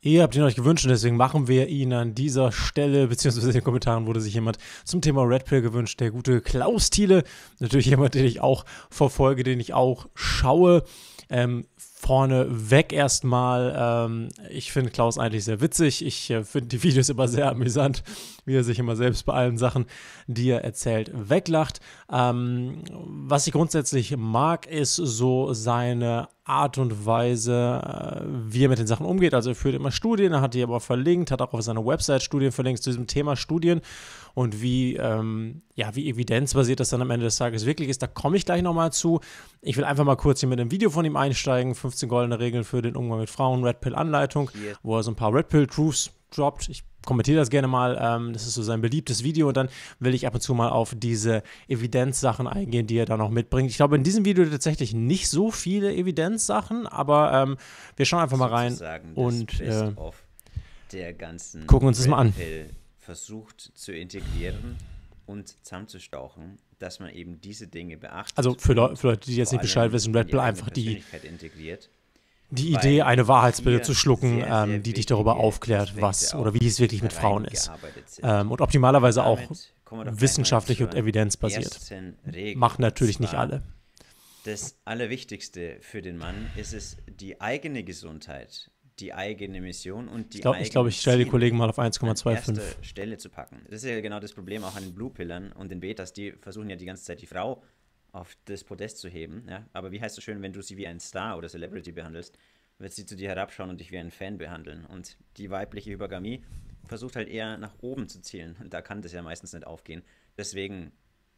Ihr habt ihn euch gewünscht und deswegen machen wir ihn an dieser Stelle, beziehungsweise in den Kommentaren wurde sich jemand zum Thema Red Pill gewünscht, der gute Klaus Thiele. Natürlich jemand, den ich auch verfolge, den ich auch schaue. Ähm, vorne weg erstmal. Ähm, ich finde Klaus eigentlich sehr witzig. Ich äh, finde die Videos immer sehr amüsant, wie er sich immer selbst bei allen Sachen, die er erzählt, weglacht. Ähm, was ich grundsätzlich mag, ist so seine Art und Weise, äh, wie er mit den Sachen umgeht. Also er führt immer Studien, er hat die aber verlinkt, hat auch auf seiner Website Studien verlinkt zu diesem Thema Studien und wie, ähm, ja, wie evidenzbasiert das dann am Ende des Tages wirklich ist. Da komme ich gleich nochmal zu. Ich will einfach mal kurz hier mit einem Video von ihm einsteigen. 15 goldene Regeln für den Umgang mit Frauen, Red Pill Anleitung, yes. wo er so ein paar Red Pill Truths droppt. Ich kommentiere das gerne mal. Ähm, das ist so sein beliebtes Video. Und dann will ich ab und zu mal auf diese Evidenzsachen eingehen, die er da noch mitbringt. Ich glaube, in diesem Video tatsächlich nicht so viele Evidenzsachen, aber ähm, wir schauen einfach mal rein und äh, gucken uns das mal an versucht zu integrieren und zusammenzustauchen, dass man eben diese Dinge beachtet. Also für, Le für Leute, die jetzt nicht Bescheid wissen, Red Bull einfach die, die Idee, eine Wahrheitsbilder zu schlucken, sehr, sehr ähm, die dich darüber aufklärt, was oder wie es wirklich mit Frauen ist. Ähm, und optimalerweise auch wissenschaftlich und evidenzbasiert. Machen natürlich nicht alle. Das Allerwichtigste für den Mann ist es, die eigene Gesundheit die eigene Mission und die Ich glaube, ich, glaub, ich stelle die Kollegen mal auf 1,25. Stelle zu packen. Das ist ja genau das Problem auch an den Blue-Pillern und den Betas. Die versuchen ja die ganze Zeit die Frau auf das Podest zu heben. Ja? Aber wie heißt es schön, wenn du sie wie ein Star oder Celebrity behandelst, wird sie zu dir herabschauen und dich wie ein Fan behandeln. Und die weibliche Hypergamie versucht halt eher nach oben zu zielen. Und da kann das ja meistens nicht aufgehen. Deswegen,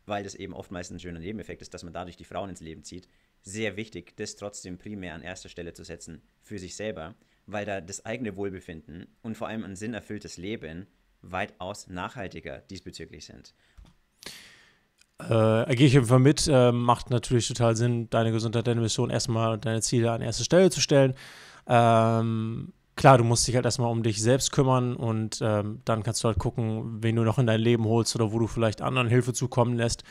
weil das eben oft meistens ein schöner Nebeneffekt ist, dass man dadurch die Frauen ins Leben zieht, sehr wichtig, das trotzdem primär an erster Stelle zu setzen für sich selber weil da das eigene Wohlbefinden und vor allem ein sinnerfülltes Leben weitaus nachhaltiger diesbezüglich sind. Äh, gehe ich Fall mit, äh, macht natürlich total Sinn, deine Gesundheit, deine Mission erstmal und deine Ziele an erste Stelle zu stellen. Ähm, klar, du musst dich halt erstmal um dich selbst kümmern und ähm, dann kannst du halt gucken, wen du noch in dein Leben holst oder wo du vielleicht anderen Hilfe zukommen lässt.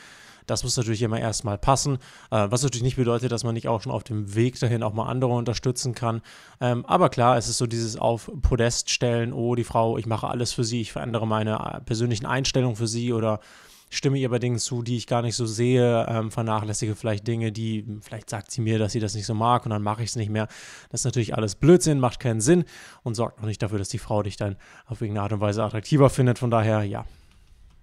Das muss natürlich immer erstmal passen, äh, was natürlich nicht bedeutet, dass man nicht auch schon auf dem Weg dahin auch mal andere unterstützen kann. Ähm, aber klar, es ist so dieses auf Podest stellen, oh, die Frau, ich mache alles für sie, ich verändere meine äh, persönlichen Einstellungen für sie oder stimme ihr bei Dingen zu, die ich gar nicht so sehe, ähm, vernachlässige vielleicht Dinge, die, vielleicht sagt sie mir, dass sie das nicht so mag und dann mache ich es nicht mehr. Das ist natürlich alles Blödsinn, macht keinen Sinn und sorgt auch nicht dafür, dass die Frau dich dann auf irgendeine Art und Weise attraktiver findet. Von daher, ja,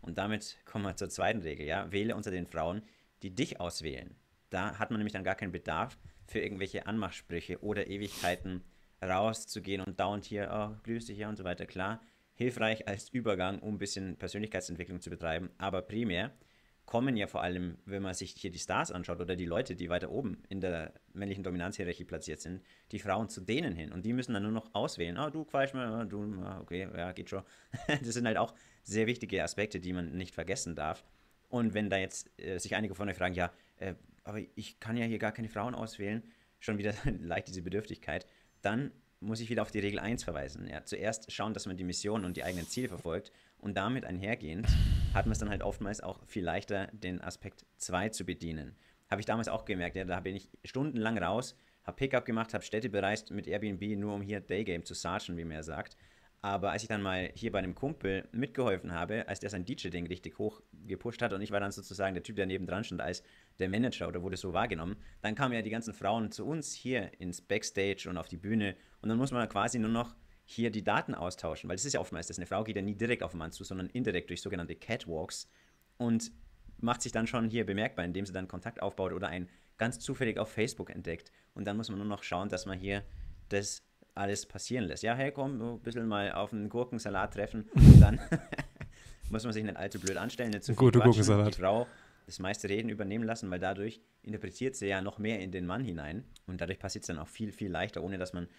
und damit kommen wir zur zweiten Regel, ja. Wähle unter den Frauen, die dich auswählen. Da hat man nämlich dann gar keinen Bedarf für irgendwelche Anmachsprüche oder Ewigkeiten rauszugehen und dauernd hier, oh, grüß dich ja und so weiter. Klar, hilfreich als Übergang, um ein bisschen Persönlichkeitsentwicklung zu betreiben, aber primär kommen ja vor allem, wenn man sich hier die Stars anschaut oder die Leute, die weiter oben in der männlichen Dominanzhierarchie platziert sind, die Frauen zu denen hin. Und die müssen dann nur noch auswählen. oh, du Quatsch mal, ah, du, ah, okay, ja, geht schon. das sind halt auch sehr wichtige Aspekte, die man nicht vergessen darf. Und wenn da jetzt äh, sich einige von euch fragen, ja, äh, aber ich kann ja hier gar keine Frauen auswählen, schon wieder leicht diese Bedürftigkeit, dann muss ich wieder auf die Regel 1 verweisen. Ja, zuerst schauen, dass man die Mission und die eigenen Ziele verfolgt und damit einhergehend hat man es dann halt oftmals auch viel leichter, den Aspekt 2 zu bedienen. Habe ich damals auch gemerkt, ja, da bin ich stundenlang raus, habe Pickup gemacht, habe Städte bereist mit Airbnb, nur um hier Daygame zu sargen, wie man ja sagt. Aber als ich dann mal hier bei einem Kumpel mitgeholfen habe, als der sein DJ-Ding richtig hoch gepusht hat und ich war dann sozusagen der Typ, der nebendran stand als der Manager oder wurde so wahrgenommen, dann kamen ja die ganzen Frauen zu uns hier ins Backstage und auf die Bühne und dann muss man quasi nur noch hier die Daten austauschen, weil es ist ja oftmals, dass eine Frau geht ja nie direkt auf den Mann zu, sondern indirekt durch sogenannte Catwalks und macht sich dann schon hier bemerkbar, indem sie dann Kontakt aufbaut oder einen ganz zufällig auf Facebook entdeckt und dann muss man nur noch schauen, dass man hier das alles passieren lässt. Ja, hey, komm, ein bisschen mal auf einen Gurkensalat treffen und dann muss man sich nicht allzu blöd anstellen, nicht zu viel Gute Gurkensalat. Die Frau das meiste Reden übernehmen lassen, weil dadurch interpretiert sie ja noch mehr in den Mann hinein und dadurch passiert es dann auch viel, viel leichter, ohne dass man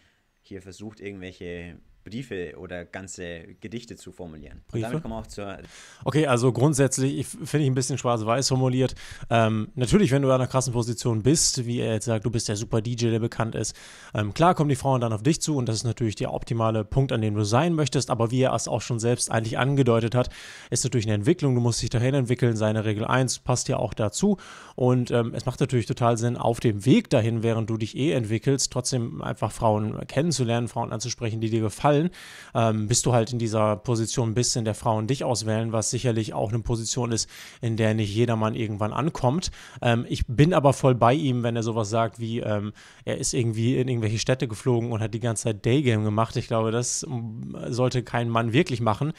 hier versucht, irgendwelche Briefe oder ganze Gedichte zu formulieren. Und damit kommen wir auch zur. Okay, also grundsätzlich finde ich ein bisschen schwarz-weiß formuliert. Ähm, natürlich, wenn du in einer krassen Position bist, wie er jetzt sagt, du bist der super DJ, der bekannt ist, ähm, klar kommen die Frauen dann auf dich zu und das ist natürlich der optimale Punkt, an dem du sein möchtest. Aber wie er es auch schon selbst eigentlich angedeutet hat, ist natürlich eine Entwicklung. Du musst dich dahin entwickeln. Seine Regel 1 passt ja auch dazu. Und ähm, es macht natürlich total Sinn, auf dem Weg dahin, während du dich eh entwickelst, trotzdem einfach Frauen kennenzulernen, Frauen anzusprechen, die dir gefallen gefallen, ähm, bist du halt in dieser Position ein in der Frauen dich auswählen, was sicherlich auch eine Position ist, in der nicht jedermann irgendwann ankommt. Ähm, ich bin aber voll bei ihm, wenn er sowas sagt wie, ähm, er ist irgendwie in irgendwelche Städte geflogen und hat die ganze Zeit Daygame gemacht. Ich glaube, das mm, sollte kein Mann wirklich machen.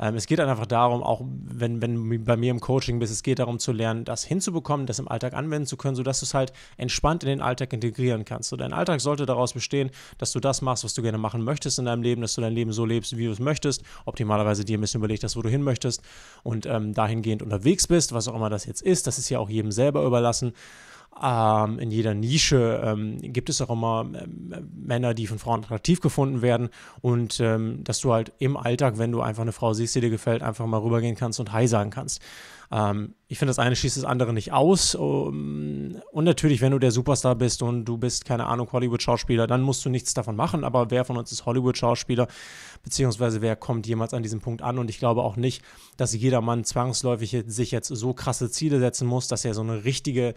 Ähm, es geht dann einfach darum, auch wenn, wenn bei mir im Coaching bist, es geht darum zu lernen, das hinzubekommen, das im Alltag anwenden zu können, sodass du es halt entspannt in den Alltag integrieren kannst. So, dein Alltag sollte daraus bestehen, dass du das machst, was du gerne machen möchtest in deinem Leben, dass du dein Leben so lebst, wie du es möchtest, optimalerweise dir ein bisschen überlegt hast, wo du hin möchtest und ähm, dahingehend unterwegs bist, was auch immer das jetzt ist, das ist ja auch jedem selber überlassen ähm, in jeder Nische ähm, gibt es auch immer ähm, Männer, die von Frauen attraktiv gefunden werden und ähm, dass du halt im Alltag, wenn du einfach eine Frau siehst, die dir gefällt, einfach mal rübergehen kannst und Hi sagen kannst. Ähm, ich finde, das eine schießt das andere nicht aus. Und natürlich, wenn du der Superstar bist und du bist, keine Ahnung, Hollywood-Schauspieler, dann musst du nichts davon machen. Aber wer von uns ist Hollywood-Schauspieler, beziehungsweise wer kommt jemals an diesem Punkt an? Und ich glaube auch nicht, dass jedermann zwangsläufig sich jetzt so krasse Ziele setzen muss, dass er so eine richtige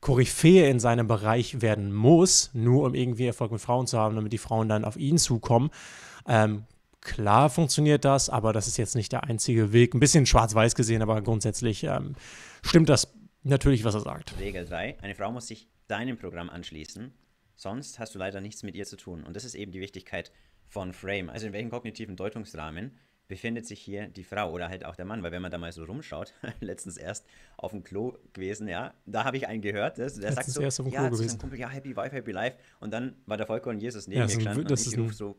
Koryphäe in seinem Bereich werden muss, nur um irgendwie Erfolg mit Frauen zu haben, damit die Frauen dann auf ihn zukommen. Ähm, klar funktioniert das, aber das ist jetzt nicht der einzige Weg. Ein bisschen schwarz-weiß gesehen, aber grundsätzlich ähm, stimmt das natürlich, was er sagt. Regel 3. Eine Frau muss sich deinem Programm anschließen, sonst hast du leider nichts mit ihr zu tun. Und das ist eben die Wichtigkeit von Frame. Also in welchem kognitiven Deutungsrahmen befindet sich hier die Frau oder halt auch der Mann, weil wenn man da mal so rumschaut, letztens erst auf dem Klo gewesen, ja, da habe ich einen gehört, das, der letztens sagt so, erst auf dem Klo ja, gewesen. Kumpel, ja, happy wife, happy life und dann war der Volker und Jesus neben ja, mir so gestanden das und ich ist ein so,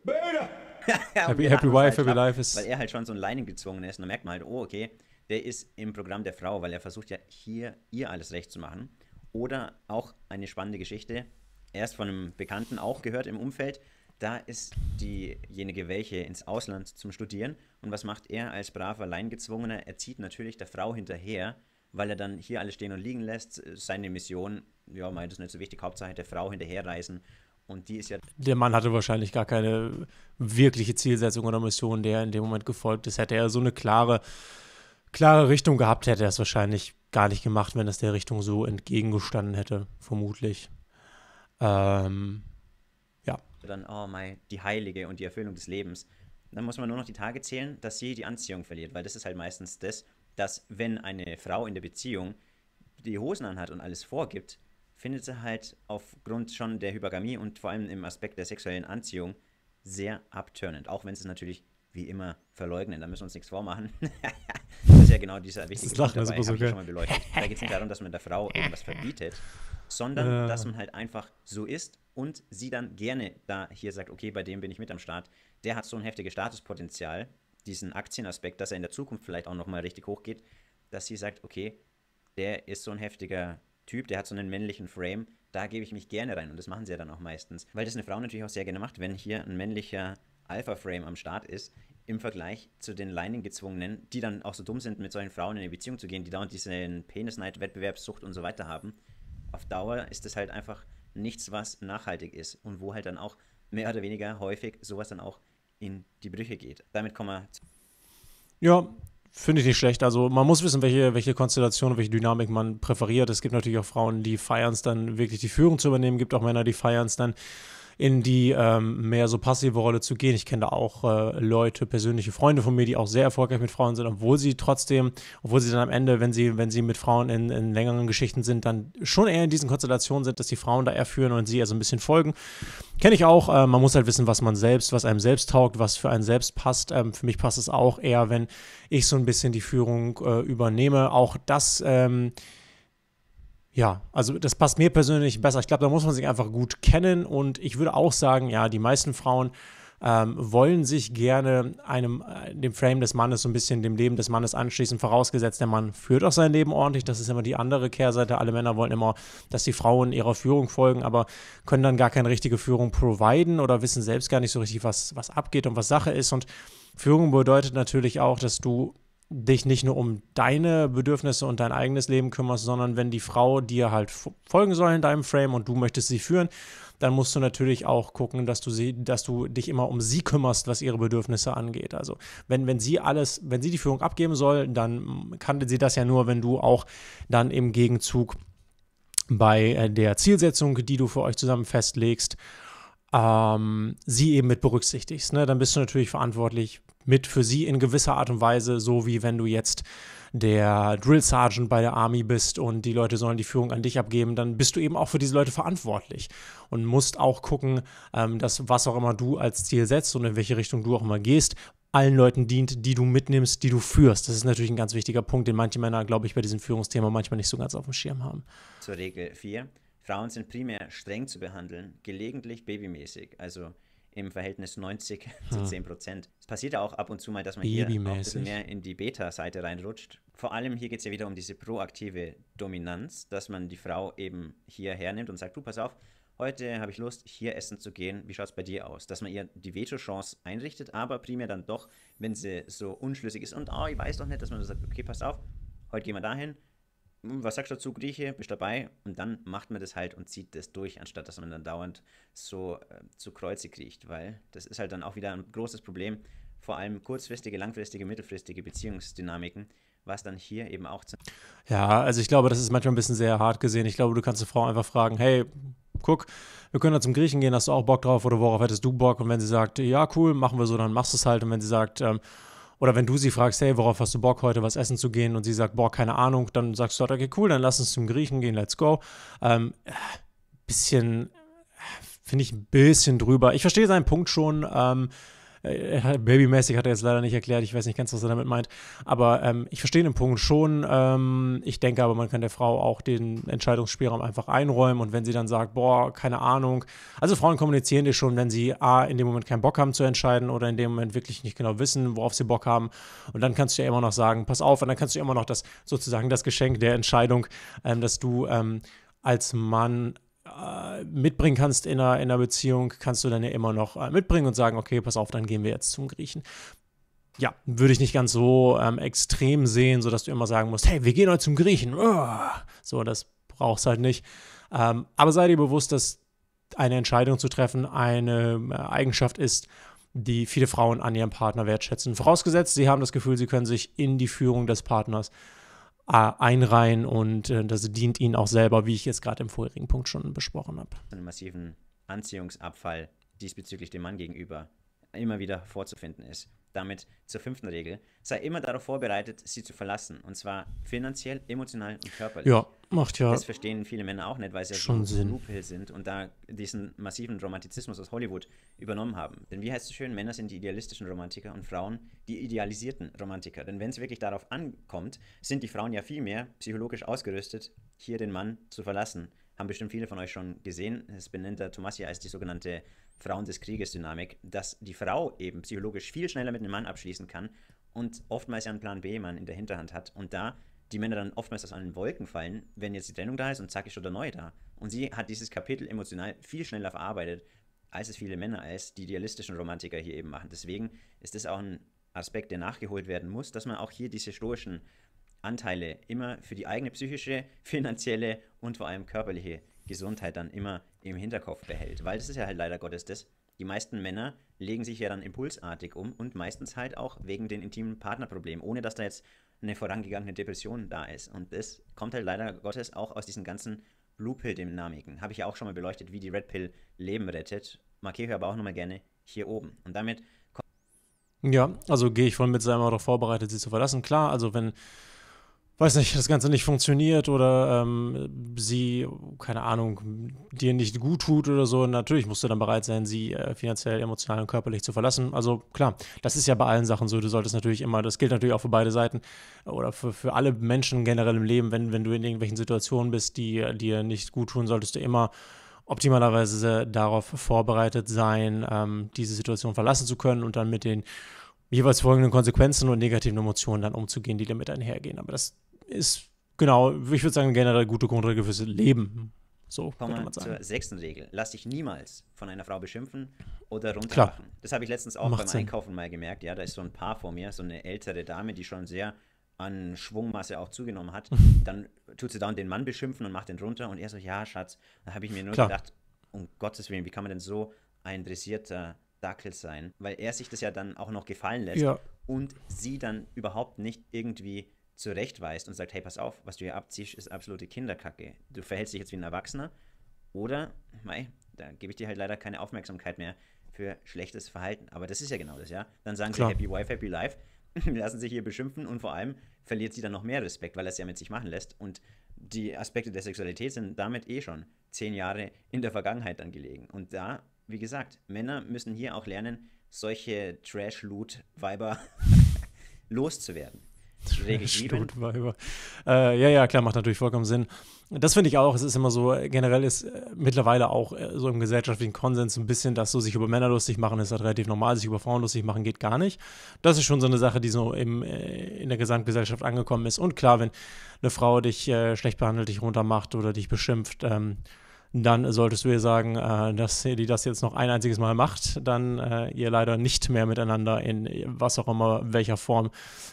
happy, happy wife, halt happy life ist... Weil er halt schon so ein Leinen gezwungen ist und dann merkt man halt, oh, okay, der ist im Programm der Frau, weil er versucht ja hier ihr alles recht zu machen. Oder auch eine spannende Geschichte, erst von einem Bekannten auch gehört im Umfeld, da ist diejenige welche ins Ausland zum Studieren. Und was macht er als braver Alleingezwungener? Er zieht natürlich der Frau hinterher, weil er dann hier alles stehen und liegen lässt. Seine Mission, ja, meint es nicht so wichtig, Hauptsache der Frau hinterherreisen. Und die ist ja. Der Mann hatte wahrscheinlich gar keine wirkliche Zielsetzung oder Mission, der in dem Moment gefolgt ist. Hätte er so eine klare, klare Richtung gehabt, hätte er es wahrscheinlich gar nicht gemacht, wenn es der Richtung so entgegengestanden hätte, vermutlich. Ähm, dann, oh mein, die Heilige und die Erfüllung des Lebens. Dann muss man nur noch die Tage zählen, dass sie die Anziehung verliert, weil das ist halt meistens das, dass wenn eine Frau in der Beziehung die Hosen anhat und alles vorgibt, findet sie halt aufgrund schon der Hypergamie und vor allem im Aspekt der sexuellen Anziehung sehr abturnend. Auch wenn sie es natürlich wie immer verleugnen, da müssen wir uns nichts vormachen. das ist ja genau dieser wichtige Punkt dabei, habe so ich schon mal beleuchtet. Da geht es nicht darum, dass man der Frau irgendwas verbietet, sondern ja. dass man halt einfach so ist und sie dann gerne da hier sagt, okay, bei dem bin ich mit am Start, der hat so ein heftiges Statuspotenzial, diesen Aktienaspekt, dass er in der Zukunft vielleicht auch nochmal richtig hochgeht, dass sie sagt, okay, der ist so ein heftiger Typ, der hat so einen männlichen Frame, da gebe ich mich gerne rein. Und das machen sie ja dann auch meistens. Weil das eine Frau natürlich auch sehr gerne macht, wenn hier ein männlicher Alpha-Frame am Start ist, im Vergleich zu den Leining-Gezwungenen, die dann auch so dumm sind, mit solchen Frauen in eine Beziehung zu gehen, die dauernd diesen penis night Wettbewerbssucht und so weiter haben. Auf Dauer ist das halt einfach nichts, was nachhaltig ist und wo halt dann auch mehr oder weniger häufig sowas dann auch in die Brüche geht. Damit kommen wir. Ja, finde ich nicht schlecht. Also man muss wissen, welche, welche Konstellation, welche Dynamik man präferiert. Es gibt natürlich auch Frauen, die feiern es dann wirklich die Führung zu übernehmen, Es gibt auch Männer, die feiern es dann in die ähm, mehr so passive Rolle zu gehen. Ich kenne da auch äh, Leute, persönliche Freunde von mir, die auch sehr erfolgreich mit Frauen sind, obwohl sie trotzdem, obwohl sie dann am Ende, wenn sie, wenn sie mit Frauen in, in längeren Geschichten sind, dann schon eher in diesen Konstellationen sind, dass die Frauen da eher führen und sie eher so also ein bisschen folgen. Kenne ich auch. Äh, man muss halt wissen, was man selbst, was einem selbst taugt, was für einen selbst passt. Ähm, für mich passt es auch eher, wenn ich so ein bisschen die Führung äh, übernehme. Auch das ähm, ja, also das passt mir persönlich besser. Ich glaube, da muss man sich einfach gut kennen und ich würde auch sagen, ja, die meisten Frauen ähm, wollen sich gerne einem, äh, dem Frame des Mannes so ein bisschen dem Leben des Mannes anschließen, vorausgesetzt, der Mann führt auch sein Leben ordentlich. Das ist immer die andere Kehrseite. Alle Männer wollen immer, dass die Frauen ihrer Führung folgen, aber können dann gar keine richtige Führung providen oder wissen selbst gar nicht so richtig, was, was abgeht und was Sache ist. Und Führung bedeutet natürlich auch, dass du dich nicht nur um deine Bedürfnisse und dein eigenes Leben kümmerst, sondern wenn die Frau dir halt folgen soll in deinem Frame und du möchtest sie führen, dann musst du natürlich auch gucken, dass du sie, dass du dich immer um sie kümmerst, was ihre Bedürfnisse angeht. Also wenn, wenn sie alles, wenn sie die Führung abgeben soll, dann kann sie das ja nur, wenn du auch dann im Gegenzug bei äh, der Zielsetzung, die du für euch zusammen festlegst, ähm, sie eben mit berücksichtigst. Ne? Dann bist du natürlich verantwortlich mit für sie in gewisser Art und Weise, so wie wenn du jetzt der Drill Sergeant bei der Army bist und die Leute sollen die Führung an dich abgeben, dann bist du eben auch für diese Leute verantwortlich und musst auch gucken, ähm, dass was auch immer du als Ziel setzt und in welche Richtung du auch immer gehst, allen Leuten dient, die du mitnimmst, die du führst. Das ist natürlich ein ganz wichtiger Punkt, den manche Männer, glaube ich, bei diesem Führungsthema manchmal nicht so ganz auf dem Schirm haben. Zur Regel 4. Frauen sind primär streng zu behandeln, gelegentlich babymäßig, also im Verhältnis 90 zu 10 hm. Prozent. Es passiert auch ab und zu mal, dass man hier auch ein bisschen mehr in die Beta-Seite reinrutscht. Vor allem hier geht es ja wieder um diese proaktive Dominanz, dass man die Frau eben hier hernimmt und sagt, du, pass auf, heute habe ich Lust, hier essen zu gehen, wie schaut es bei dir aus? Dass man ihr die Veto-Chance einrichtet, aber primär dann doch, wenn sie so unschlüssig ist und, oh, ich weiß doch nicht, dass man sagt, okay, pass auf, heute gehen wir dahin, hm, was sagst du dazu, Grieche, bist dabei? Und dann macht man das halt und zieht das durch, anstatt dass man dann dauernd so äh, zu Kreuze kriecht, weil das ist halt dann auch wieder ein großes Problem, vor allem kurzfristige, langfristige, mittelfristige Beziehungsdynamiken, was dann hier eben auch zu. Ja, also ich glaube, das ist manchmal ein bisschen sehr hart gesehen. Ich glaube, du kannst eine Frau einfach fragen, hey, guck, wir können dann zum Griechen gehen, hast du auch Bock drauf oder worauf hättest du Bock? Und wenn sie sagt, ja, cool, machen wir so, dann machst du es halt. Und wenn sie sagt, ähm, oder wenn du sie fragst, hey, worauf hast du Bock, heute was essen zu gehen? Und sie sagt, boah, keine Ahnung, dann sagst du, okay, cool, dann lass uns zum Griechen gehen, let's go. Ähm, äh, bisschen, äh, finde ich ein bisschen drüber. Ich verstehe seinen Punkt schon. Ähm, äh, babymäßig hat er jetzt leider nicht erklärt. Ich weiß nicht ganz, was er damit meint. Aber ähm, ich verstehe den Punkt schon. Ähm, ich denke aber, man kann der Frau auch den Entscheidungsspielraum einfach einräumen. Und wenn sie dann sagt, boah, keine Ahnung. Also Frauen kommunizieren dir schon, wenn sie A, in dem Moment keinen Bock haben zu entscheiden oder in dem Moment wirklich nicht genau wissen, worauf sie Bock haben. Und dann kannst du ja immer noch sagen, pass auf. Und dann kannst du immer noch das sozusagen das Geschenk der Entscheidung, ähm, dass du ähm, als Mann äh, mitbringen kannst in einer, in einer Beziehung, kannst du dann ja immer noch äh, mitbringen und sagen, okay, pass auf, dann gehen wir jetzt zum Griechen. Ja, würde ich nicht ganz so ähm, extrem sehen, sodass du immer sagen musst, hey, wir gehen heute zum Griechen. Uah! So, das brauchst halt nicht. Ähm, aber sei dir bewusst, dass eine Entscheidung zu treffen eine äh, Eigenschaft ist, die viele Frauen an ihrem Partner wertschätzen. Vorausgesetzt, sie haben das Gefühl, sie können sich in die Führung des Partners äh, äh, einreihen und äh, das dient ihnen auch selber, wie ich jetzt gerade im vorherigen Punkt schon besprochen habe. Einen massiven Anziehungsabfall diesbezüglich dem Mann gegenüber immer wieder vorzufinden ist damit zur fünften Regel, sei immer darauf vorbereitet, sie zu verlassen. Und zwar finanziell, emotional und körperlich. Ja, macht ja. Das verstehen viele Männer auch nicht, weil sie schon so Loophill sind und da diesen massiven Romantizismus aus Hollywood übernommen haben. Denn wie heißt es schön, Männer sind die idealistischen Romantiker und Frauen die idealisierten Romantiker. Denn wenn es wirklich darauf ankommt, sind die Frauen ja viel mehr psychologisch ausgerüstet, hier den Mann zu verlassen. Haben bestimmt viele von euch schon gesehen. Es benennt der Tomasia als die sogenannte Frauen des Krieges Dynamik, dass die Frau eben psychologisch viel schneller mit einem Mann abschließen kann und oftmals ja einen Plan B Mann in der Hinterhand hat und da die Männer dann oftmals aus allen Wolken fallen, wenn jetzt die Trennung da ist und zack ist schon der Neue da. Und sie hat dieses Kapitel emotional viel schneller verarbeitet, als es viele Männer als die idealistischen Romantiker hier eben machen. Deswegen ist das auch ein Aspekt, der nachgeholt werden muss, dass man auch hier diese stoischen Anteile immer für die eigene psychische, finanzielle und vor allem körperliche Gesundheit dann immer im Hinterkopf behält. Weil das ist ja halt leider Gottes das. Die meisten Männer legen sich ja dann impulsartig um und meistens halt auch wegen den intimen Partnerproblemen, ohne dass da jetzt eine vorangegangene Depression da ist. Und das kommt halt leider Gottes auch aus diesen ganzen Blue Pill-Dynamiken. Habe ich ja auch schon mal beleuchtet, wie die Red Pill Leben rettet. Markiere ich aber auch nochmal gerne hier oben. Und damit. Ja, also gehe ich voll mit, sei immer darauf vorbereitet, sie zu verlassen. Klar, also wenn weiß nicht, das Ganze nicht funktioniert oder ähm, sie, keine Ahnung, dir nicht gut tut oder so, natürlich musst du dann bereit sein, sie äh, finanziell, emotional und körperlich zu verlassen. Also klar, das ist ja bei allen Sachen so. Du solltest natürlich immer, das gilt natürlich auch für beide Seiten oder für, für alle Menschen generell im Leben, wenn, wenn du in irgendwelchen Situationen bist, die dir nicht gut tun, solltest du immer optimalerweise darauf vorbereitet sein, ähm, diese Situation verlassen zu können und dann mit den jeweils folgenden Konsequenzen und negativen Emotionen dann umzugehen, die damit einhergehen. Aber das ist, genau, ich würde sagen, generell gute Grundregel fürs Leben. So, Kommen könnte man zur sechsten Regel. Lass dich niemals von einer Frau beschimpfen oder runtermachen. Das habe ich letztens auch Macht beim Sinn. Einkaufen mal gemerkt. Ja, da ist so ein Paar vor mir, so eine ältere Dame, die schon sehr an Schwungmasse auch zugenommen hat. dann tut sie dann den Mann beschimpfen und macht den runter. Und er so, ja, Schatz. Da habe ich mir nur Klar. gedacht, um Gottes Willen, wie kann man denn so ein dressierter Dackel sein? Weil er sich das ja dann auch noch gefallen lässt ja. und sie dann überhaupt nicht irgendwie zurechtweist und sagt, hey, pass auf, was du hier abziehst, ist absolute Kinderkacke. Du verhältst dich jetzt wie ein Erwachsener oder, mei, da gebe ich dir halt leider keine Aufmerksamkeit mehr für schlechtes Verhalten. Aber das ist ja genau das, ja. Dann sagen Klar. sie Happy Wife, Happy Life, lassen sich hier beschimpfen und vor allem verliert sie dann noch mehr Respekt, weil er es ja mit sich machen lässt. Und die Aspekte der Sexualität sind damit eh schon zehn Jahre in der Vergangenheit dann gelegen. Und da, wie gesagt, Männer müssen hier auch lernen, solche Trash-Loot-Weiber loszuwerden. Stutweiber. Äh, ja, ja, klar, macht natürlich vollkommen Sinn. Das finde ich auch. Es ist immer so, äh, generell ist äh, mittlerweile auch äh, so im gesellschaftlichen Konsens ein bisschen, dass so sich über Männer lustig machen ist halt relativ normal, sich über Frauen lustig machen geht gar nicht. Das ist schon so eine Sache, die so im, in der Gesamtgesellschaft angekommen ist. Und klar, wenn eine Frau dich schlecht behandelt, dich runtermacht oder dich beschimpft, ähm, dann solltest du ihr sagen, äh, dass die das jetzt noch ein einziges Mal macht, dann äh, ihr leider nicht mehr miteinander in was auch immer, welcher Form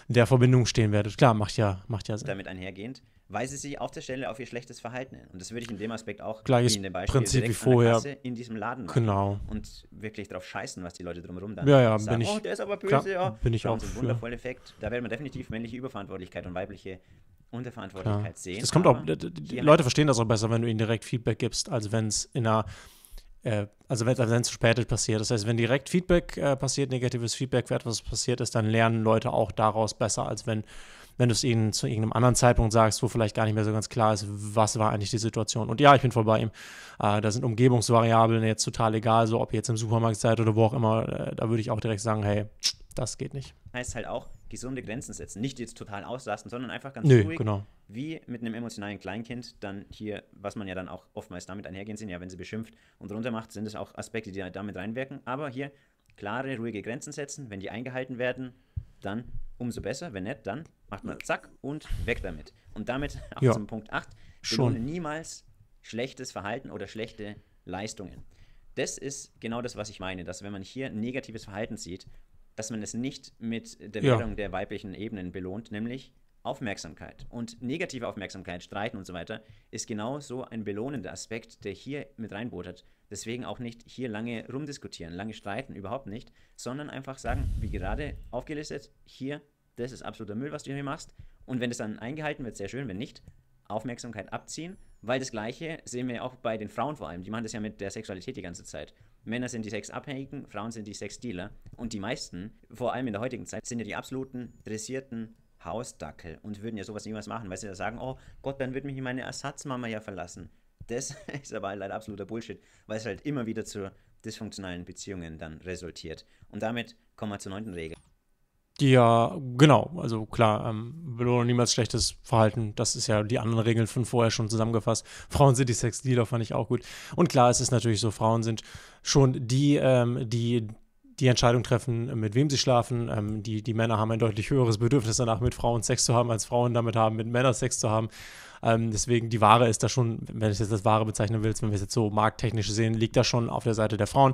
der Verbindung stehen werdet. Klar, macht ja, macht ja Sinn. Damit einhergehend weil sie sich auf der Stelle auf ihr schlechtes Verhalten hin. Und das würde ich in dem Aspekt auch Gleiches wie in dem Beispiel Prinzip wie vorher Kasse in diesem Laden machen. Genau. Und wirklich drauf scheißen, was die Leute drumherum dann ja, ja, sagen. Bin ich, oh, der ist aber böse, klar, ja. Bin ich auch für. Wundervoll Effekt. Da werden wir definitiv männliche Überverantwortlichkeit und weibliche Unterverantwortlichkeit klar. sehen. Das kommt auch, die Leute verstehen das auch besser, wenn du ihnen direkt Feedback gibst, als wenn es in einer äh, also wenn es zu spät passiert. Das heißt, wenn direkt Feedback äh, passiert, negatives Feedback für etwas passiert ist, dann lernen Leute auch daraus besser, als wenn wenn du es ihnen zu irgendeinem anderen Zeitpunkt sagst, wo vielleicht gar nicht mehr so ganz klar ist, was war eigentlich die Situation. Und ja, ich bin voll bei ihm. Äh, da sind Umgebungsvariablen jetzt total egal, so ob jetzt im Supermarkt seid oder wo auch immer. Äh, da würde ich auch direkt sagen, hey, das geht nicht. Heißt halt auch, gesunde Grenzen setzen. Nicht jetzt total auslasten, sondern einfach ganz Nö, ruhig, genau. wie mit einem emotionalen Kleinkind dann hier, was man ja dann auch oftmals damit einhergehen sehen, ja, wenn sie beschimpft und runter macht, sind es auch Aspekte, die damit reinwirken. Aber hier klare, ruhige Grenzen setzen, wenn die eingehalten werden, dann umso besser. Wenn nicht, dann macht man zack und weg damit. Und damit auch ja. zum Punkt 8. Schon. niemals schlechtes Verhalten oder schlechte Leistungen. Das ist genau das, was ich meine, dass wenn man hier negatives Verhalten sieht, dass man es nicht mit der Wertung ja. der weiblichen Ebenen belohnt, nämlich Aufmerksamkeit. Und negative Aufmerksamkeit, Streiten und so weiter, ist genau so ein belohnender Aspekt, der hier mit reinbotert. Deswegen auch nicht hier lange rumdiskutieren, lange streiten, überhaupt nicht, sondern einfach sagen, wie gerade aufgelistet, hier, das ist absoluter Müll, was du hier machst. Und wenn das dann eingehalten wird, sehr schön, wenn nicht, Aufmerksamkeit abziehen, weil das Gleiche sehen wir auch bei den Frauen vor allem. Die machen das ja mit der Sexualität die ganze Zeit. Männer sind die Sexabhängigen, Frauen sind die Sexdealer. Und die meisten, vor allem in der heutigen Zeit, sind ja die absoluten, dressierten Hausdackel und würden ja sowas niemals machen, weil sie da sagen: Oh Gott, dann wird mich meine Ersatzmama ja verlassen. Das ist aber halt leider absoluter Bullshit, weil es halt immer wieder zu dysfunktionalen Beziehungen dann resultiert. Und damit kommen wir zur neunten Regel. Ja, genau. Also klar, ähm, belohne niemals schlechtes Verhalten. Das ist ja die anderen Regeln von vorher schon zusammengefasst. Frauen sind die Sexdealer, fand ich auch gut. Und klar, es ist natürlich so, Frauen sind schon die, ähm, die die Entscheidung treffen, mit wem sie schlafen. Ähm, die, die Männer haben ein deutlich höheres Bedürfnis danach, mit Frauen Sex zu haben, als Frauen damit haben, mit Männern Sex zu haben. Ähm, deswegen die Ware ist da schon, wenn ich jetzt das Ware bezeichnen willst, wenn wir es jetzt so markttechnisch sehen, liegt da schon auf der Seite der Frauen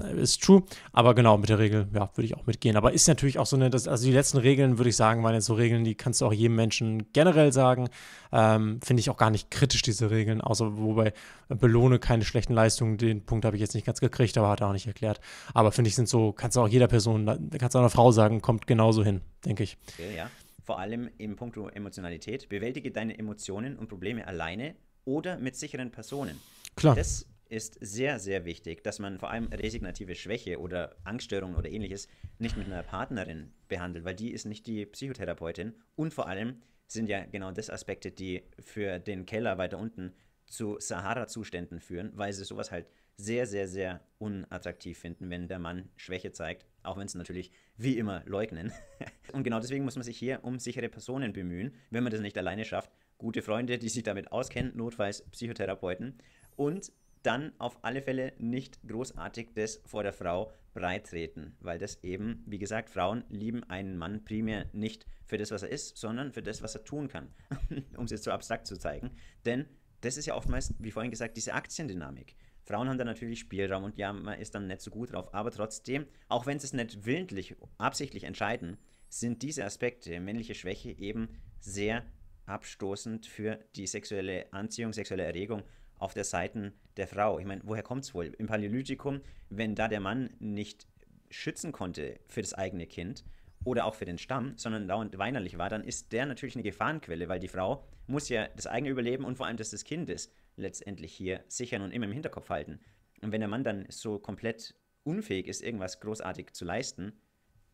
äh, ist true. Aber genau, mit der Regel, ja, würde ich auch mitgehen. Aber ist natürlich auch so eine, das, also die letzten Regeln, würde ich sagen, waren jetzt so Regeln, die kannst du auch jedem Menschen generell sagen. Ähm, Finde ich auch gar nicht kritisch, diese Regeln, außer wobei belohne keine schlechten Leistungen. Den Punkt habe ich jetzt nicht ganz gekriegt, aber hat er auch nicht erklärt. Aber finde ich, sind so, kannst du auch jeder Person, kannst du einer Frau sagen, kommt genauso hin, denke ich. Okay, ja vor allem im Punkt Emotionalität. Bewältige deine Emotionen und Probleme alleine oder mit sicheren Personen. Klar. Das ist sehr, sehr wichtig, dass man vor allem resignative Schwäche oder Angststörungen oder ähnliches nicht mit einer Partnerin behandelt, weil die ist nicht die Psychotherapeutin. Und vor allem sind ja genau das Aspekte, die für den Keller weiter unten zu Sahara-Zuständen führen, weil sie sowas halt sehr, sehr, sehr unattraktiv finden, wenn der Mann Schwäche zeigt auch wenn sie natürlich wie immer leugnen. Und genau deswegen muss man sich hier um sichere Personen bemühen, wenn man das nicht alleine schafft. Gute Freunde, die sich damit auskennen, notfalls Psychotherapeuten. Und dann auf alle Fälle nicht großartig das vor der Frau breitreten, weil das eben, wie gesagt, Frauen lieben einen Mann primär nicht für das, was er ist, sondern für das, was er tun kann, um es jetzt so abstrakt zu zeigen. Denn das ist ja oftmals, wie vorhin gesagt, diese Aktiendynamik. Frauen haben da natürlich Spielraum und ja, man ist dann nicht so gut drauf. Aber trotzdem, auch wenn sie es nicht willentlich, absichtlich entscheiden, sind diese Aspekte, männliche Schwäche, eben sehr abstoßend für die sexuelle Anziehung, sexuelle Erregung auf der Seite der Frau. Ich meine, woher kommt es wohl? Im Paläolithikum, wenn da der Mann nicht schützen konnte für das eigene Kind oder auch für den Stamm, sondern dauernd weinerlich war, dann ist der natürlich eine Gefahrenquelle, weil die Frau muss ja das eigene Überleben und vor allem das des Kindes letztendlich hier sichern und immer im Hinterkopf halten. Und wenn der Mann dann so komplett unfähig ist, irgendwas großartig zu leisten,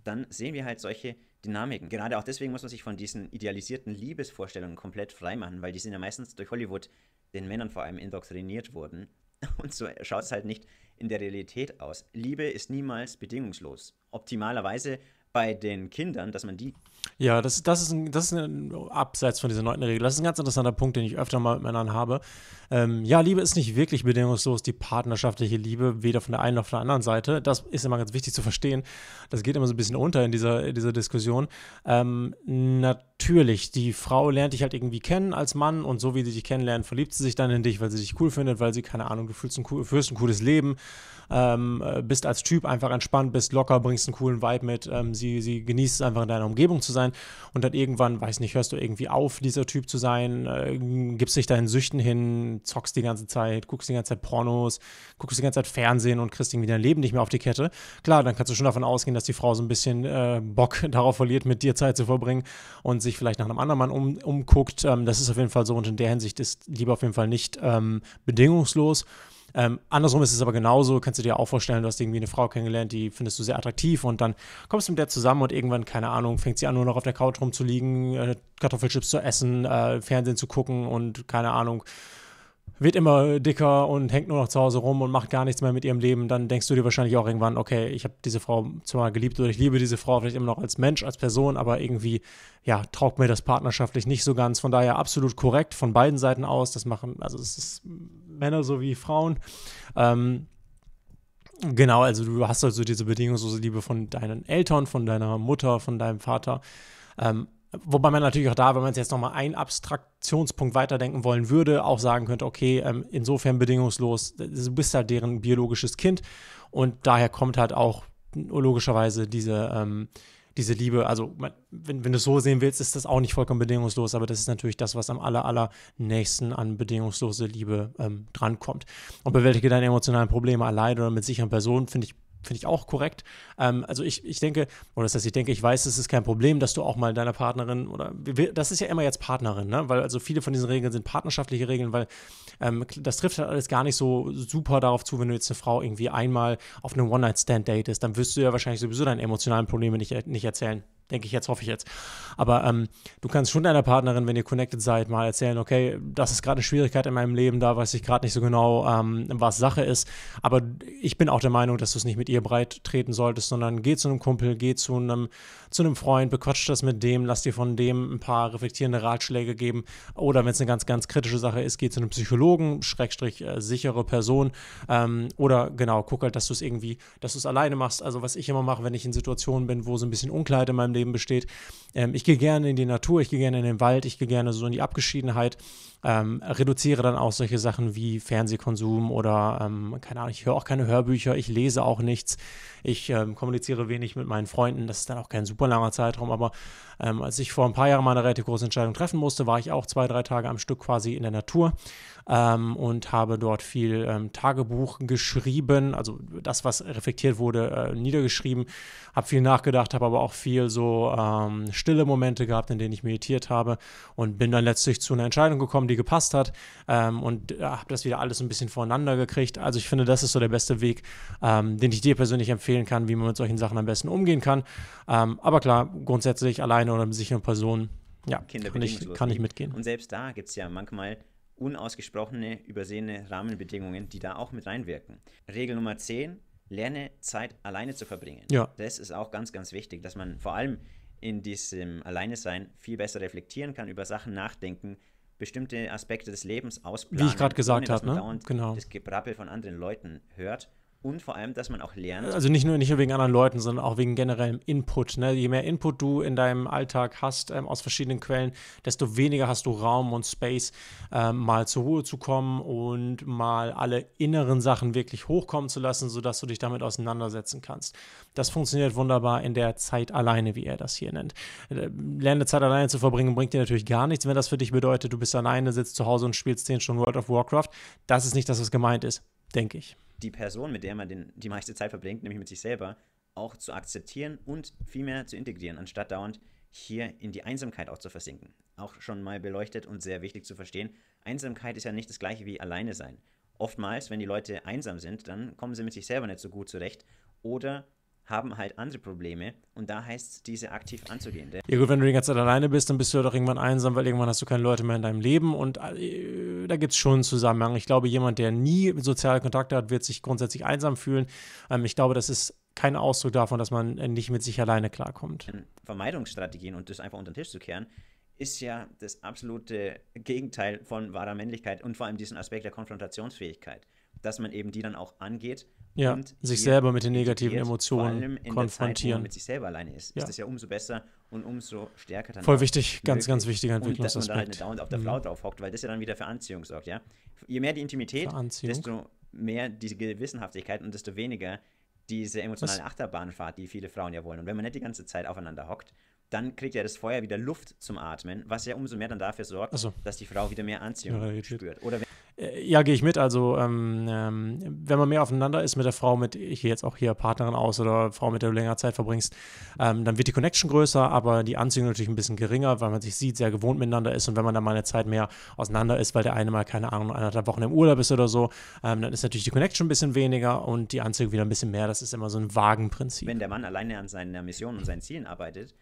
dann sehen wir halt solche Dynamiken. Gerade auch deswegen muss man sich von diesen idealisierten Liebesvorstellungen komplett freimachen, weil die sind ja meistens durch Hollywood den Männern vor allem indoktriniert worden. Und so schaut es halt nicht in der Realität aus. Liebe ist niemals bedingungslos. Optimalerweise bei den Kindern, dass man die. Ja, das, das, ist ein, das ist ein Abseits von dieser neunten Regel. Das ist ein ganz interessanter Punkt, den ich öfter mal mit Männern habe. Ähm, ja, Liebe ist nicht wirklich bedingungslos, die partnerschaftliche Liebe, weder von der einen noch von der anderen Seite. Das ist immer ganz wichtig zu verstehen. Das geht immer so ein bisschen unter in dieser, in dieser Diskussion. Ähm, natürlich natürlich, die Frau lernt dich halt irgendwie kennen als Mann und so wie sie dich kennenlernt, verliebt sie sich dann in dich, weil sie dich cool findet, weil sie, keine Ahnung, du fühlst ein, führst ein cooles Leben, ähm, äh, bist als Typ einfach entspannt, bist locker, bringst einen coolen Vibe mit, ähm, sie, sie genießt es einfach in deiner Umgebung zu sein und dann irgendwann, weiß nicht, hörst du irgendwie auf, dieser Typ zu sein, äh, gibst dich deinen Süchten hin, zockst die ganze Zeit, guckst die ganze Zeit Pornos, guckst die ganze Zeit Fernsehen und kriegst irgendwie dein Leben nicht mehr auf die Kette. Klar, dann kannst du schon davon ausgehen, dass die Frau so ein bisschen äh, Bock darauf verliert, mit dir Zeit zu verbringen und sich sich vielleicht nach einem anderen Mann um, umguckt. Ähm, das ist auf jeden Fall so und in der Hinsicht ist Liebe auf jeden Fall nicht ähm, bedingungslos. Ähm, andersrum ist es aber genauso, kannst du dir auch vorstellen, du hast irgendwie eine Frau kennengelernt, die findest du sehr attraktiv und dann kommst du mit der zusammen und irgendwann, keine Ahnung, fängt sie an, nur noch auf der Couch rumzuliegen, äh, Kartoffelchips zu essen, äh, Fernsehen zu gucken und keine Ahnung, wird immer dicker und hängt nur noch zu Hause rum und macht gar nichts mehr mit ihrem Leben, dann denkst du dir wahrscheinlich auch irgendwann, okay, ich habe diese Frau zwar geliebt oder ich liebe diese Frau vielleicht immer noch als Mensch, als Person, aber irgendwie, ja, taugt mir das partnerschaftlich nicht so ganz. Von daher absolut korrekt von beiden Seiten aus. Das machen, also es ist Männer sowie Frauen. Ähm, genau, also du hast also diese bedingungslose Liebe von deinen Eltern, von deiner Mutter, von deinem Vater. Ähm, Wobei man natürlich auch da, wenn man es jetzt nochmal einen Abstraktionspunkt weiterdenken wollen würde, auch sagen könnte, okay, ähm, insofern bedingungslos, du bist halt deren biologisches Kind und daher kommt halt auch logischerweise diese, ähm, diese Liebe. Also wenn, wenn du es so sehen willst, ist das auch nicht vollkommen bedingungslos, aber das ist natürlich das, was am aller, aller nächsten an bedingungslose Liebe ähm, drankommt. Und bewältige deine emotionalen Probleme alleine oder mit sicheren Personen, finde ich finde ich auch korrekt. Ähm, also ich, ich denke, oder das heißt, ich denke, ich weiß, es ist kein Problem, dass du auch mal deiner Partnerin oder das ist ja immer jetzt Partnerin, ne? Weil also viele von diesen Regeln sind partnerschaftliche Regeln, weil ähm, das trifft halt alles gar nicht so super darauf zu, wenn du jetzt eine Frau irgendwie einmal auf einem One-Night-Stand datest, dann wirst du ja wahrscheinlich sowieso deine emotionalen Probleme nicht, nicht erzählen denke ich jetzt, hoffe ich jetzt. Aber ähm, du kannst schon deiner Partnerin, wenn ihr connected seid, mal erzählen, okay, das ist gerade eine Schwierigkeit in meinem Leben, da weiß ich gerade nicht so genau, ähm, was Sache ist. Aber ich bin auch der Meinung, dass du es nicht mit ihr breit treten solltest, sondern geh zu einem Kumpel, geh zu einem, zu einem Freund, bequatsch das mit dem, lass dir von dem ein paar reflektierende Ratschläge geben. Oder wenn es eine ganz, ganz kritische Sache ist, geh zu einem Psychologen, Schrägstrich äh, sichere Person. Ähm, oder genau, guck halt, dass du es irgendwie, dass du es alleine machst. Also was ich immer mache, wenn ich in Situationen bin, wo so ein bisschen Unklarheit in meinem Leben Leben besteht. Ähm, ich gehe gerne in die Natur, ich gehe gerne in den Wald, ich gehe gerne so in die Abgeschiedenheit, ähm, reduziere dann auch solche Sachen wie Fernsehkonsum oder, ähm, keine Ahnung, ich höre auch keine Hörbücher, ich lese auch nichts, ich ähm, kommuniziere wenig mit meinen Freunden, das ist dann auch kein super langer Zeitraum, aber ähm, als ich vor ein paar Jahren meine relativ große Entscheidung treffen musste, war ich auch zwei, drei Tage am Stück quasi in der Natur ähm, und habe dort viel Tagebuch geschrieben, also das, was reflektiert wurde, äh, niedergeschrieben, habe viel nachgedacht, habe aber auch viel so ähm, stille Momente gehabt, in denen ich meditiert habe und bin dann letztlich zu einer Entscheidung gekommen, die gepasst hat ähm, und äh, habe das wieder alles ein bisschen voneinander gekriegt. Also ich finde, das ist so der beste Weg, ähm, den ich dir persönlich empfehlen kann, wie man mit solchen Sachen am besten umgehen kann. Ähm, aber klar, grundsätzlich alleine oder mit sicheren Personen, ja, kann ich, kann ich mitgehen. Und selbst da gibt es ja manchmal unausgesprochene, übersehene Rahmenbedingungen, die da auch mit reinwirken. Regel Nummer 10, lerne Zeit alleine zu verbringen. Ja. Das ist auch ganz, ganz wichtig, dass man vor allem in diesem Alleinesein viel besser reflektieren kann, über Sachen nachdenken, bestimmte Aspekte des Lebens ausplanen. Wie ich gerade gesagt habe, ne? Genau. Das Gebrabbel von anderen Leuten hört und vor allem, dass man auch lernt. Also nicht nur, nicht nur wegen anderen Leuten, sondern auch wegen generellem Input. Ne? Je mehr Input du in deinem Alltag hast ähm, aus verschiedenen Quellen, desto weniger hast du Raum und Space, ähm, mal zur Ruhe zu kommen und mal alle inneren Sachen wirklich hochkommen zu lassen, sodass du dich damit auseinandersetzen kannst. Das funktioniert wunderbar in der Zeit alleine, wie er das hier nennt. Äh, lerne Zeit alleine zu verbringen, bringt dir natürlich gar nichts, wenn das für dich bedeutet, du bist alleine, sitzt zu Hause und spielst 10 Stunden World of Warcraft. Das ist nicht das, was gemeint ist, denke ich die Person, mit der man den, die meiste Zeit verbringt, nämlich mit sich selber, auch zu akzeptieren und viel mehr zu integrieren, anstatt dauernd hier in die Einsamkeit auch zu versinken. Auch schon mal beleuchtet und sehr wichtig zu verstehen, Einsamkeit ist ja nicht das gleiche wie alleine sein. Oftmals, wenn die Leute einsam sind, dann kommen sie mit sich selber nicht so gut zurecht oder haben halt andere Probleme und da heißt es, diese aktiv anzugehen. Ja gut, wenn du die ganze Zeit alleine bist, dann bist du ja doch irgendwann einsam, weil irgendwann hast du keine Leute mehr in deinem Leben und äh, da gibt es schon einen Zusammenhang. Ich glaube, jemand, der nie soziale Kontakte hat, wird sich grundsätzlich einsam fühlen. Ähm, ich glaube, das ist kein Ausdruck davon, dass man äh, nicht mit sich alleine klarkommt. Vermeidungsstrategien und das einfach unter den Tisch zu kehren, ist ja das absolute Gegenteil von wahrer Männlichkeit und vor allem diesen Aspekt der Konfrontationsfähigkeit, dass man eben die dann auch angeht ja, und sich selber mit den negativen Emotionen konfrontieren. Der Zeit, man mit sich selber alleine ist, ja. ist das ja umso besser und umso stärker dann. Voll wichtig, ganz, ganz wichtiger Entwicklungsaspekt. Und dass man da halt dauernd auf der Flaute mhm. hockt, weil das ja dann wieder für Anziehung sorgt, ja. Je mehr die Intimität, desto mehr diese Gewissenhaftigkeit und desto weniger diese emotionale Was? Achterbahnfahrt, die viele Frauen ja wollen. Und wenn man nicht die ganze Zeit aufeinander hockt, dann kriegt ja das Feuer wieder Luft zum Atmen, was ja umso mehr dann dafür sorgt, so. dass die Frau wieder mehr Anziehung ja, spürt. Oder wenn äh, ja, gehe ich mit. Also, ähm, ähm, wenn man mehr aufeinander ist mit der Frau, mit ich jetzt auch hier Partnerin aus oder Frau, mit der du länger Zeit verbringst, ähm, dann wird die Connection größer, aber die Anziehung natürlich ein bisschen geringer, weil man sich sieht, sehr gewohnt miteinander ist. Und wenn man dann mal eine Zeit mehr auseinander ist, weil der eine mal, keine Ahnung, anderthalb Wochen im Urlaub ist oder so, ähm, dann ist natürlich die Connection ein bisschen weniger und die Anziehung wieder ein bisschen mehr. Das ist immer so ein Wagenprinzip. Wenn der Mann alleine an seiner Mission und seinen Zielen arbeitet,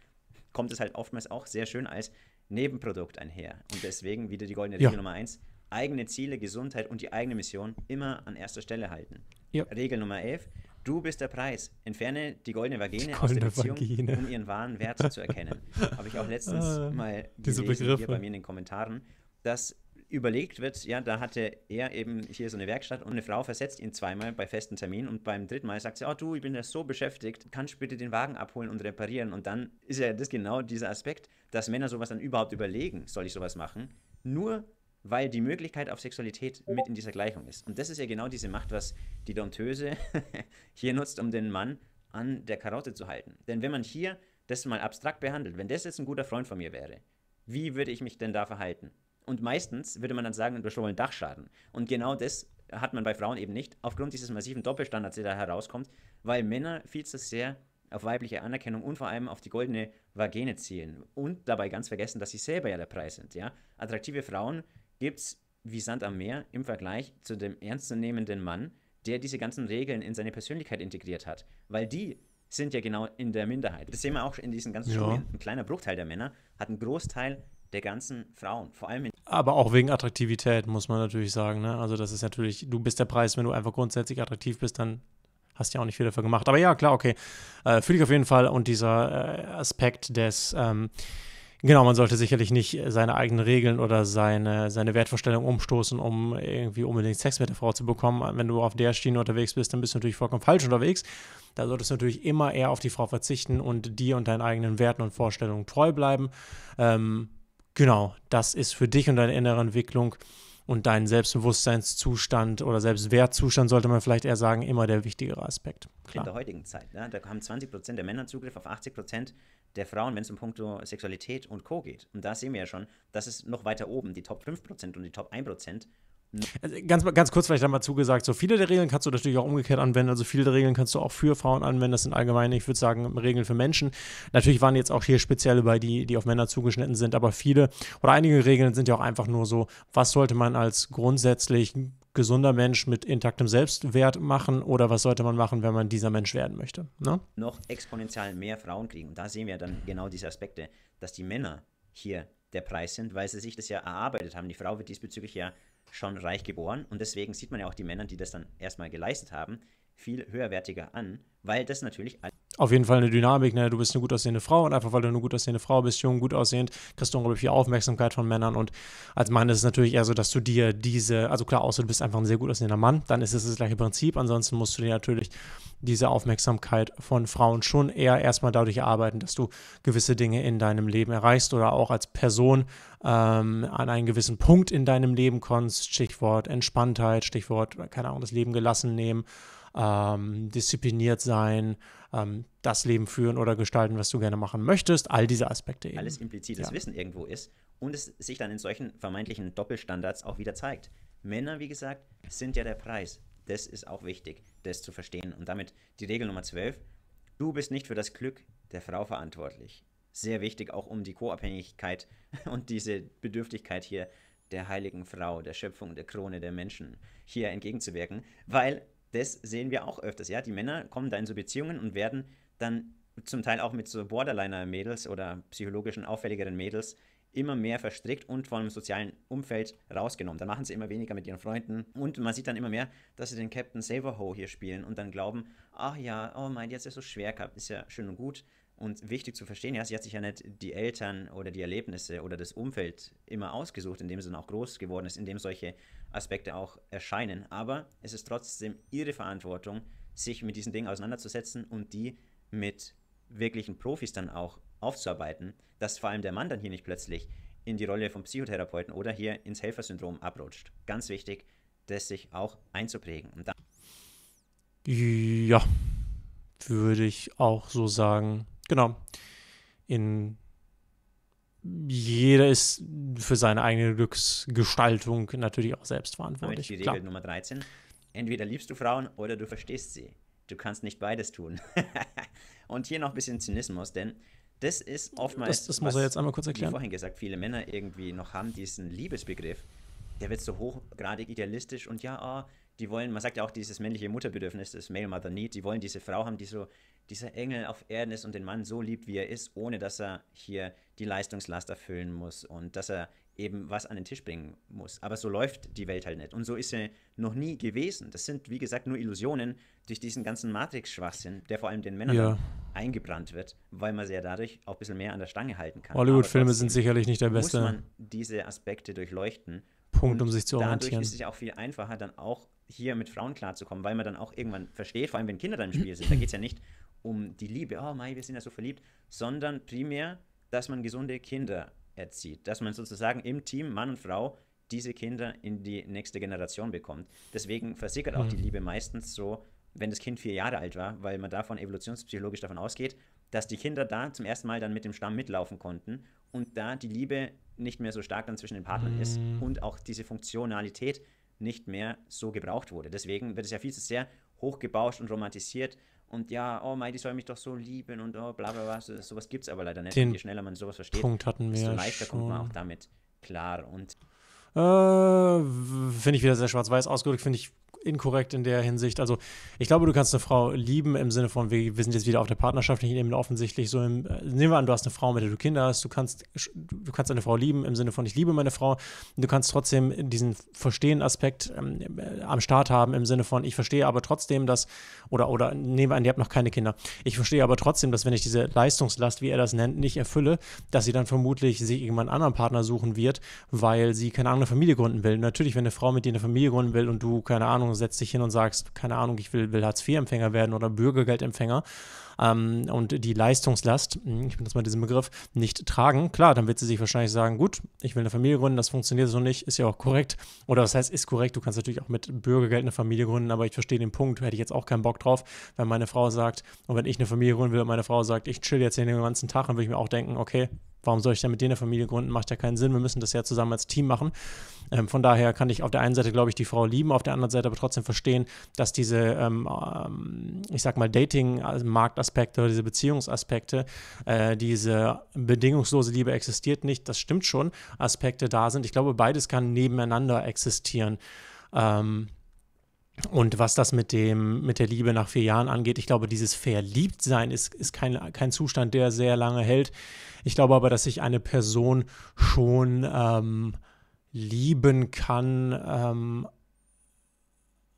kommt es halt oftmals auch sehr schön als Nebenprodukt einher. Und deswegen wieder die goldene Regel ja. Nummer eins eigene Ziele, Gesundheit und die eigene Mission immer an erster Stelle halten. Ja. Regel Nummer 11. Du bist der Preis. Entferne die goldene Vagine die goldene aus der Beziehung, Vagine. um ihren wahren Wert zu erkennen. Habe ich auch letztens ah, mal diese Begriffe. hier bei mir in den Kommentaren, dass überlegt wird, ja, da hatte er eben hier so eine Werkstatt und eine Frau versetzt ihn zweimal bei festen Terminen und beim dritten Mal sagt sie, oh du, ich bin da so beschäftigt, kannst bitte den Wagen abholen und reparieren. Und dann ist ja das genau dieser Aspekt, dass Männer sowas dann überhaupt überlegen, soll ich sowas machen? Nur weil die Möglichkeit auf Sexualität mit in dieser Gleichung ist. Und das ist ja genau diese Macht, was die Danteuse hier nutzt, um den Mann an der Karotte zu halten. Denn wenn man hier das mal abstrakt behandelt, wenn das jetzt ein guter Freund von mir wäre, wie würde ich mich denn da verhalten? Und meistens würde man dann sagen, wir wollen Dachschaden. Und genau das hat man bei Frauen eben nicht, aufgrund dieses massiven Doppelstandards, der da herauskommt, weil Männer viel zu sehr auf weibliche Anerkennung und vor allem auf die goldene Vagene zielen und dabei ganz vergessen, dass sie selber ja der Preis sind. Ja? Attraktive Frauen gibt es wie Sand am Meer im Vergleich zu dem ernstzunehmenden Mann, der diese ganzen Regeln in seine Persönlichkeit integriert hat. Weil die sind ja genau in der Minderheit. Das sehen wir auch in diesen ganzen ja. Studien. Ein kleiner Bruchteil der Männer hat einen Großteil der ganzen Frauen, vor allem in aber auch wegen Attraktivität muss man natürlich sagen. Ne? Also das ist natürlich, du bist der Preis, wenn du einfach grundsätzlich attraktiv bist, dann hast du ja auch nicht viel dafür gemacht. Aber ja, klar, okay, äh, fühle ich auf jeden Fall. Und dieser äh, Aspekt des ähm, Genau, man sollte sicherlich nicht äh, seine eigenen Regeln oder seine, seine Wertvorstellung umstoßen, um irgendwie unbedingt Sex mit der Frau zu bekommen. Wenn du auf der Schiene unterwegs bist, dann bist du natürlich vollkommen falsch unterwegs. Da solltest du natürlich immer eher auf die Frau verzichten und dir und deinen eigenen Werten und Vorstellungen treu bleiben. Ähm, genau, das ist für dich und deine innere Entwicklung und deinen Selbstbewusstseinszustand oder Selbstwertzustand, sollte man vielleicht eher sagen, immer der wichtigere Aspekt. Klar. In der heutigen Zeit, ne? da haben 20 der Männer Zugriff auf 80 Prozent der Frauen, wenn es um puncto Sexualität und Co. geht. Und da sehen wir ja schon, das ist noch weiter oben, die Top 5% und die Top 1% also, ganz, ganz kurz vielleicht einmal zugesagt, so viele der Regeln kannst du natürlich auch umgekehrt anwenden, also viele der Regeln kannst du auch für Frauen anwenden, das sind allgemein, ich würde sagen, Regeln für Menschen. Natürlich waren jetzt auch hier spezielle bei, die, die auf Männer zugeschnitten sind, aber viele oder einige Regeln sind ja auch einfach nur so, was sollte man als grundsätzlich gesunder Mensch mit intaktem Selbstwert machen oder was sollte man machen, wenn man dieser Mensch werden möchte. Ne? Noch exponentiell mehr Frauen kriegen. Und da sehen wir dann genau diese Aspekte, dass die Männer hier der Preis sind, weil sie sich das ja erarbeitet haben. Die Frau wird diesbezüglich ja schon reich geboren und deswegen sieht man ja auch die Männer, die das dann erstmal geleistet haben, viel höherwertiger an, weil das natürlich. Auf jeden Fall eine Dynamik, ne? Du bist eine gut aussehende Frau und einfach weil du eine gut aussehende Frau bist, jung, gut aussehend, kriegst du unglaublich viel Aufmerksamkeit von Männern und als Mann ist es natürlich eher so, dass du dir diese, also klar, außer du bist einfach ein sehr gut aussehender Mann, dann ist es das gleiche Prinzip. Ansonsten musst du dir natürlich diese Aufmerksamkeit von Frauen schon eher erstmal dadurch erarbeiten, dass du gewisse Dinge in deinem Leben erreichst oder auch als Person ähm, an einen gewissen Punkt in deinem Leben kommst. Stichwort Entspanntheit, Stichwort, keine Ahnung, das Leben gelassen nehmen ähm, diszipliniert sein, ähm, das Leben führen oder gestalten, was du gerne machen möchtest, all diese Aspekte eben. Alles implizites ja. Wissen irgendwo ist und es sich dann in solchen vermeintlichen Doppelstandards auch wieder zeigt. Männer, wie gesagt, sind ja der Preis. Das ist auch wichtig, das zu verstehen. Und damit die Regel Nummer 12, du bist nicht für das Glück der Frau verantwortlich. Sehr wichtig, auch um die Co-Abhängigkeit und diese Bedürftigkeit hier der heiligen Frau, der Schöpfung, der Krone der Menschen hier entgegenzuwirken, weil das sehen wir auch öfters. Ja, die Männer kommen da in so Beziehungen und werden dann zum Teil auch mit so Borderliner-Mädels oder psychologischen auffälligeren Mädels immer mehr verstrickt und von dem sozialen Umfeld rausgenommen. Dann machen sie immer weniger mit ihren Freunden und man sieht dann immer mehr, dass sie den Captain Saverho hier spielen und dann glauben, ach ja, oh mein, die hat es ja so schwer gehabt, ist ja schön und gut und wichtig zu verstehen, ja, sie hat sich ja nicht die Eltern oder die Erlebnisse oder das Umfeld immer ausgesucht, in dem sie dann auch groß geworden ist, in dem solche Aspekte auch erscheinen. Aber es ist trotzdem ihre Verantwortung, sich mit diesen Dingen auseinanderzusetzen und die mit wirklichen Profis dann auch aufzuarbeiten, dass vor allem der Mann dann hier nicht plötzlich in die Rolle vom Psychotherapeuten oder hier ins Helfersyndrom abrutscht. Ganz wichtig, das sich auch einzuprägen. ja, würde ich auch so sagen. Genau. In jeder ist für seine eigene Glücksgestaltung natürlich auch selbst verantwortlich. Die Regel Klar. Nummer 13. Entweder liebst du Frauen oder du verstehst sie. Du kannst nicht beides tun. und hier noch ein bisschen Zynismus, denn das ist oftmals. Das, das muss er jetzt einmal kurz erklären. Wie vorhin gesagt, viele Männer irgendwie noch haben diesen Liebesbegriff. Der wird so hochgradig idealistisch und ja, oh, die wollen, man sagt ja auch dieses männliche Mutterbedürfnis, das Male Mother Need, die wollen diese Frau haben, die so dieser Engel auf Erden ist und den Mann so liebt, wie er ist, ohne dass er hier die Leistungslast erfüllen muss und dass er eben was an den Tisch bringen muss. Aber so läuft die Welt halt nicht. Und so ist sie noch nie gewesen. Das sind, wie gesagt, nur Illusionen durch diesen ganzen Matrix-Schwachsinn, der vor allem den Männern ja. eingebrannt wird, weil man sie ja dadurch auch ein bisschen mehr an der Stange halten kann. Hollywood-Filme sind sicherlich nicht der beste. Muss man diese Aspekte durchleuchten. Punkt, um sich zu orientieren. Dadurch ist es ja auch viel einfacher, dann auch hier mit Frauen klarzukommen, weil man dann auch irgendwann versteht, vor allem wenn Kinder dann im Spiel sind, da geht es ja nicht um die Liebe, oh Mai, wir sind ja so verliebt, sondern primär, dass man gesunde Kinder erzieht, dass man sozusagen im Team Mann und Frau diese Kinder in die nächste Generation bekommt. Deswegen versickert auch mhm. die Liebe meistens so, wenn das Kind vier Jahre alt war, weil man davon evolutionspsychologisch davon ausgeht, dass die Kinder da zum ersten Mal dann mit dem Stamm mitlaufen konnten und da die Liebe nicht mehr so stark dann zwischen den Partnern mhm. ist und auch diese Funktionalität nicht mehr so gebraucht wurde. Deswegen wird es ja viel zu sehr hochgebauscht und romantisiert und ja, oh Mai, die soll mich doch so lieben und oh bla bla bla, so, sowas gibt es aber leider nicht. Den Je schneller man sowas versteht, Punkt hatten wir desto leichter schon. kommt man auch damit klar und äh, finde ich wieder sehr schwarz-weiß ausgedrückt, finde ich inkorrekt in der Hinsicht. Also ich glaube, du kannst eine Frau lieben im Sinne von, wir, sind jetzt wieder auf der partnerschaftlichen Ebene offensichtlich. So im, äh, nehmen wir an, du hast eine Frau, mit der du Kinder hast. Du kannst, du kannst eine Frau lieben im Sinne von, ich liebe meine Frau. du kannst trotzdem diesen Verstehen-Aspekt ähm, äh, am Start haben im Sinne von, ich verstehe aber trotzdem, dass, oder, oder nehmen wir an, ihr habt noch keine Kinder. Ich verstehe aber trotzdem, dass wenn ich diese Leistungslast, wie er das nennt, nicht erfülle, dass sie dann vermutlich sich irgendwann einen anderen Partner suchen wird, weil sie keine andere Familie gründen will. Natürlich, wenn eine Frau mit dir eine Familie gründen will und du, keine Ahnung, du setzt dich hin und sagst, keine Ahnung, ich will, will Hartz-IV-Empfänger werden oder Bürgergeldempfänger ähm, und die Leistungslast, hm, ich benutze mal diesen Begriff, nicht tragen, klar, dann wird sie sich wahrscheinlich sagen, gut, ich will eine Familie gründen, das funktioniert so nicht, ist ja auch korrekt. Oder das heißt, ist korrekt, du kannst natürlich auch mit Bürgergeld eine Familie gründen, aber ich verstehe den Punkt, hätte ich jetzt auch keinen Bock drauf, wenn meine Frau sagt, und wenn ich eine Familie gründen will und meine Frau sagt, ich chill jetzt den ganzen Tag, dann würde ich mir auch denken, okay, warum soll ich denn mit denen eine Familie gründen, macht ja keinen Sinn, wir müssen das ja zusammen als Team machen. Ähm, von daher kann ich auf der einen Seite, glaube ich, die Frau lieben, auf der anderen Seite aber trotzdem verstehen, dass diese, ähm, ähm, ich sag mal, Dating-Marktaspekte oder diese Beziehungsaspekte, äh, diese bedingungslose Liebe existiert nicht, das stimmt schon, Aspekte da sind. Ich glaube, beides kann nebeneinander existieren. Ähm, und was das mit dem, mit der Liebe nach vier Jahren angeht, ich glaube, dieses Verliebtsein ist, ist kein, kein Zustand, der sehr lange hält. Ich glaube aber, dass sich eine Person schon ähm, lieben kann, ähm,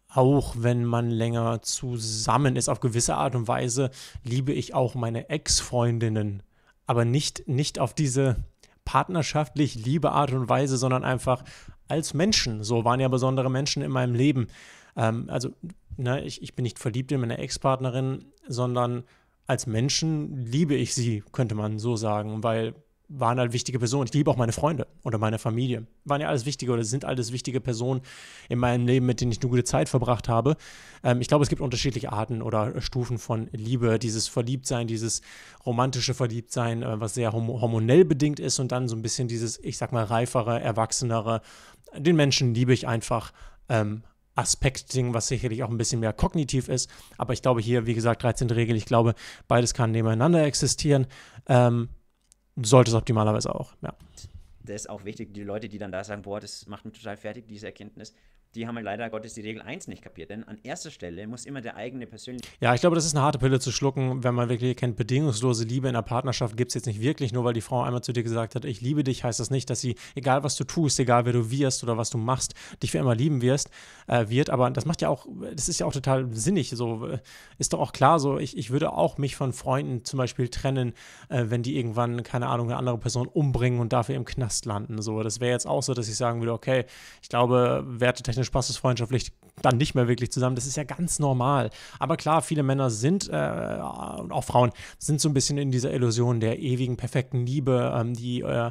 auch wenn man länger zusammen ist. Auf gewisse Art und Weise liebe ich auch meine Ex-Freundinnen, aber nicht, nicht auf diese partnerschaftlich liebe Art und Weise, sondern einfach als Menschen. So waren ja besondere Menschen in meinem Leben. Ähm, also ne, ich, ich bin nicht verliebt in meine Ex-Partnerin, sondern als Menschen liebe ich sie, könnte man so sagen, weil waren halt wichtige Personen. Ich liebe auch meine Freunde oder meine Familie. Waren ja alles wichtige oder sind alles wichtige Personen in meinem Leben, mit denen ich eine gute Zeit verbracht habe. Ähm, ich glaube, es gibt unterschiedliche Arten oder Stufen von Liebe. Dieses Verliebtsein, dieses romantische Verliebtsein, äh, was sehr hormonell bedingt ist und dann so ein bisschen dieses, ich sag mal, reifere, erwachsenere. Den Menschen liebe ich einfach. Ähm, Aspektding, was sicherlich auch ein bisschen mehr kognitiv ist. Aber ich glaube hier, wie gesagt, 13. Regel, ich glaube, beides kann nebeneinander existieren. Ähm, sollte es optimalerweise auch, ja. Das ist auch wichtig, die Leute, die dann da sagen, boah, das macht mich total fertig, diese Erkenntnis, die haben halt leider Gottes die Regel 1 nicht kapiert. Denn an erster Stelle muss immer der eigene persönliche. Ja, ich glaube, das ist eine harte Pille zu schlucken, wenn man wirklich kennt, bedingungslose Liebe in der Partnerschaft gibt es jetzt nicht wirklich. Nur weil die Frau einmal zu dir gesagt hat, ich liebe dich, heißt das nicht, dass sie, egal was du tust, egal wer du wirst oder was du machst, dich für immer lieben wirst, äh, wird. Aber das macht ja auch, das ist ja auch total sinnig. So äh, ist doch auch klar, so ich, ich würde auch mich von Freunden zum Beispiel trennen, äh, wenn die irgendwann, keine Ahnung, eine andere Person umbringen und dafür im Knast landen. So, das wäre jetzt auch so, dass ich sagen würde, okay, ich glaube, wertetechnisch technisch passt freundschaftlich dann nicht mehr wirklich zusammen. Das ist ja ganz normal. Aber klar, viele Männer sind äh, auch Frauen sind so ein bisschen in dieser Illusion der ewigen, perfekten Liebe, ähm, die äh,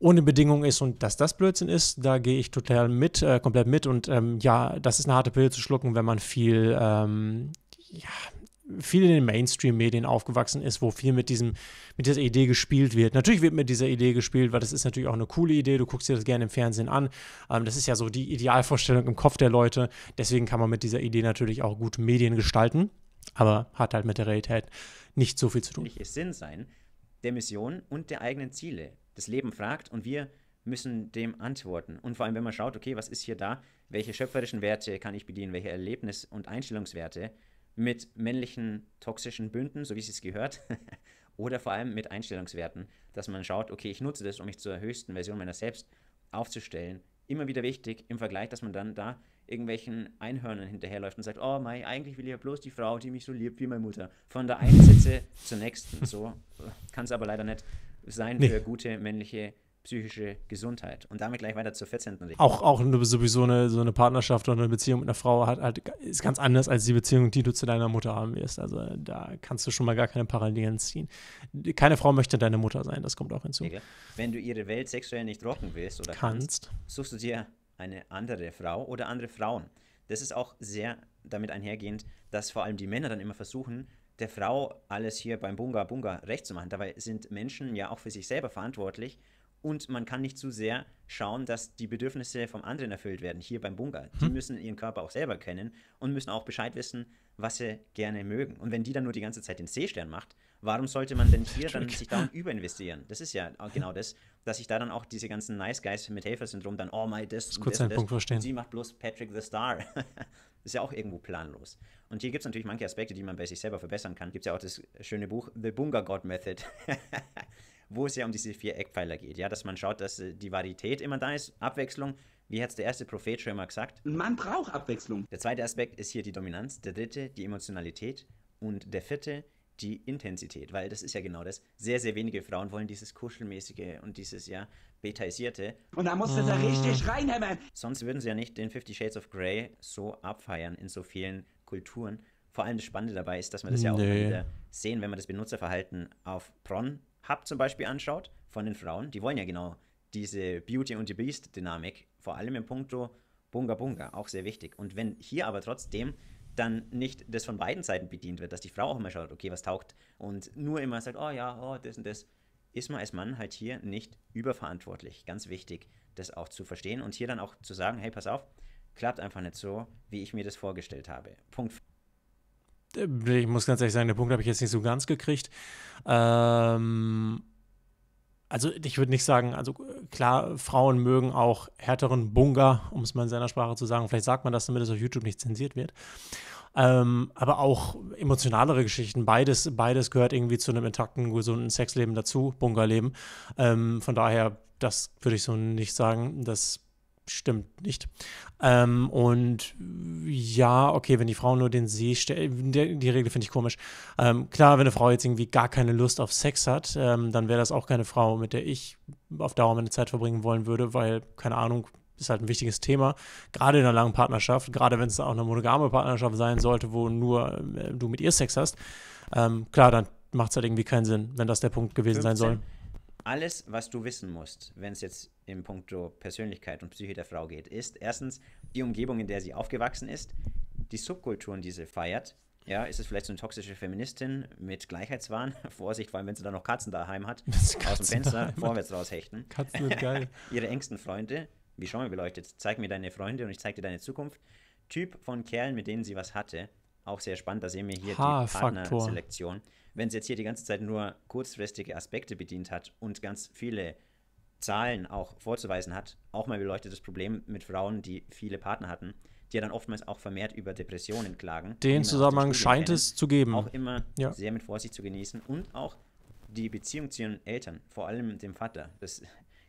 ohne Bedingung ist und dass das Blödsinn ist, da gehe ich total mit, äh, komplett mit. Und ähm, ja, das ist eine harte Pille zu schlucken, wenn man viel ähm, ja, viel in den Mainstream-Medien aufgewachsen ist, wo viel mit diesem, mit dieser Idee gespielt wird. Natürlich wird mit dieser Idee gespielt, weil das ist natürlich auch eine coole Idee. Du guckst dir das gerne im Fernsehen an. Ähm, das ist ja so die Idealvorstellung im Kopf der Leute. Deswegen kann man mit dieser Idee natürlich auch gut Medien gestalten, aber hat halt mit der Realität nicht so viel zu tun. Es Sinn sein der Mission und der eigenen Ziele. Das Leben fragt und wir müssen dem antworten. Und vor allem, wenn man schaut, okay, was ist hier da? Welche schöpferischen Werte kann ich bedienen? Welche Erlebnis- und Einstellungswerte? mit männlichen toxischen Bünden, so wie es sich gehört, oder vor allem mit Einstellungswerten, dass man schaut, okay, ich nutze das, um mich zur höchsten Version meiner selbst aufzustellen. Immer wieder wichtig im Vergleich, dass man dann da irgendwelchen Einhörnern hinterherläuft und sagt, oh mei, eigentlich will ich ja bloß die Frau, die mich so liebt wie meine Mutter. Von der einen Sitze zur nächsten. So kann es aber leider nicht sein nee. für gute männliche psychische Gesundheit. Und damit gleich weiter zur 14. Richtung. Auch, auch eine, sowieso eine, so eine Partnerschaft oder eine Beziehung mit einer Frau hat, halt, ist ganz anders als die Beziehung, die du zu deiner Mutter haben wirst. Also da kannst du schon mal gar keine Parallelen ziehen. Keine Frau möchte deine Mutter sein, das kommt auch hinzu. Wenn du ihre Welt sexuell nicht rocken willst oder kannst, kannst suchst du dir eine andere Frau oder andere Frauen. Das ist auch sehr damit einhergehend, dass vor allem die Männer dann immer versuchen, der Frau alles hier beim Bunga Bunga recht zu machen. Dabei sind Menschen ja auch für sich selber verantwortlich und man kann nicht zu sehr schauen, dass die Bedürfnisse vom anderen erfüllt werden, hier beim Bunker. Die hm. müssen ihren Körper auch selber kennen und müssen auch Bescheid wissen, was sie gerne mögen. Und wenn die dann nur die ganze Zeit den Seestern macht, warum sollte man denn hier dann sich da überinvestieren? Das ist ja genau das, dass sich da dann auch diese ganzen Nice Guys mit Helfer-Syndrom dann, oh my, das, das, kurz das, einen Punkt verstehen. sie macht bloß Patrick the Star. ist ja auch irgendwo planlos. Und hier gibt es natürlich manche Aspekte, die man bei sich selber verbessern kann. Gibt es ja auch das schöne Buch The Bunga God Method. wo es ja um diese vier Eckpfeiler geht. Ja, dass man schaut, dass äh, die Varietät immer da ist, Abwechslung. Wie hat es der erste Prophet schon mal gesagt? Man braucht Abwechslung. Der zweite Aspekt ist hier die Dominanz, der dritte die Emotionalität und der vierte die Intensität, weil das ist ja genau das. Sehr, sehr wenige Frauen wollen dieses Kuschelmäßige und dieses, ja, Betaisierte. Und da musst du oh. da richtig ah. reinhämmern. Sonst würden sie ja nicht den Fifty Shades of Grey so abfeiern in so vielen Kulturen. Vor allem das Spannende dabei ist, dass man das ja auch nee. wieder sehen, wenn man das Benutzerverhalten auf Pron Hub zum Beispiel anschaut von den Frauen, die wollen ja genau diese Beauty und die Beast Dynamik, vor allem im Punkto Bunga Bunga, auch sehr wichtig. Und wenn hier aber trotzdem dann nicht das von beiden Seiten bedient wird, dass die Frau auch mal schaut, okay, was taugt und nur immer sagt, oh ja, oh, das und das, ist man als Mann halt hier nicht überverantwortlich. Ganz wichtig, das auch zu verstehen und hier dann auch zu sagen, hey, pass auf, klappt einfach nicht so, wie ich mir das vorgestellt habe. Punkt. Äh, ich muss ganz ehrlich sagen, den Punkt habe ich jetzt nicht so ganz gekriegt. Ähm, also ich würde nicht sagen, also klar, Frauen mögen auch härteren Bunga, um es mal in seiner Sprache zu sagen. Vielleicht sagt man das, damit es auf YouTube nicht zensiert wird. Ähm, aber auch emotionalere Geschichten. Beides, beides gehört irgendwie zu einem intakten, gesunden Sexleben dazu, Bunkerleben. Ähm, von daher, das würde ich so nicht sagen. dass stimmt nicht. Ähm, und ja, okay, wenn die Frau nur den See stellt, die, die, Regel finde ich komisch. Ähm, klar, wenn eine Frau jetzt irgendwie gar keine Lust auf Sex hat, ähm, dann wäre das auch keine Frau, mit der ich auf Dauer meine Zeit verbringen wollen würde, weil, keine Ahnung, ist halt ein wichtiges Thema, gerade in einer langen Partnerschaft, gerade wenn es auch eine monogame Partnerschaft sein sollte, wo nur äh, du mit ihr Sex hast. Ähm, klar, dann macht es halt irgendwie keinen Sinn, wenn das der Punkt gewesen 15. sein soll. Alles, was du wissen musst, wenn es jetzt im Punkto Persönlichkeit und Psyche der Frau geht, ist erstens die Umgebung, in der sie aufgewachsen ist, die Subkulturen, die sie feiert. Ja, ist es vielleicht so eine toxische Feministin mit Gleichheitswahn? Vorsicht, vor allem, wenn sie da noch Katzen daheim hat, Katzen aus dem Fenster vorwärts raushechten. Katzen sind geil. Ihre engsten Freunde, wie schon mal beleuchtet, zeig mir deine Freunde und ich zeig dir deine Zukunft. Typ von Kerlen, mit denen sie was hatte. Auch sehr spannend, da sehen wir hier die Partnerselektion wenn es jetzt hier die ganze Zeit nur kurzfristige Aspekte bedient hat und ganz viele Zahlen auch vorzuweisen hat, auch mal das Problem mit Frauen, die viele Partner hatten, die ja dann oftmals auch vermehrt über Depressionen klagen. Den Zusammenhang scheint kennen, es zu geben. Auch immer ja. sehr mit Vorsicht zu genießen und auch die Beziehung zu ihren Eltern, vor allem dem Vater. Das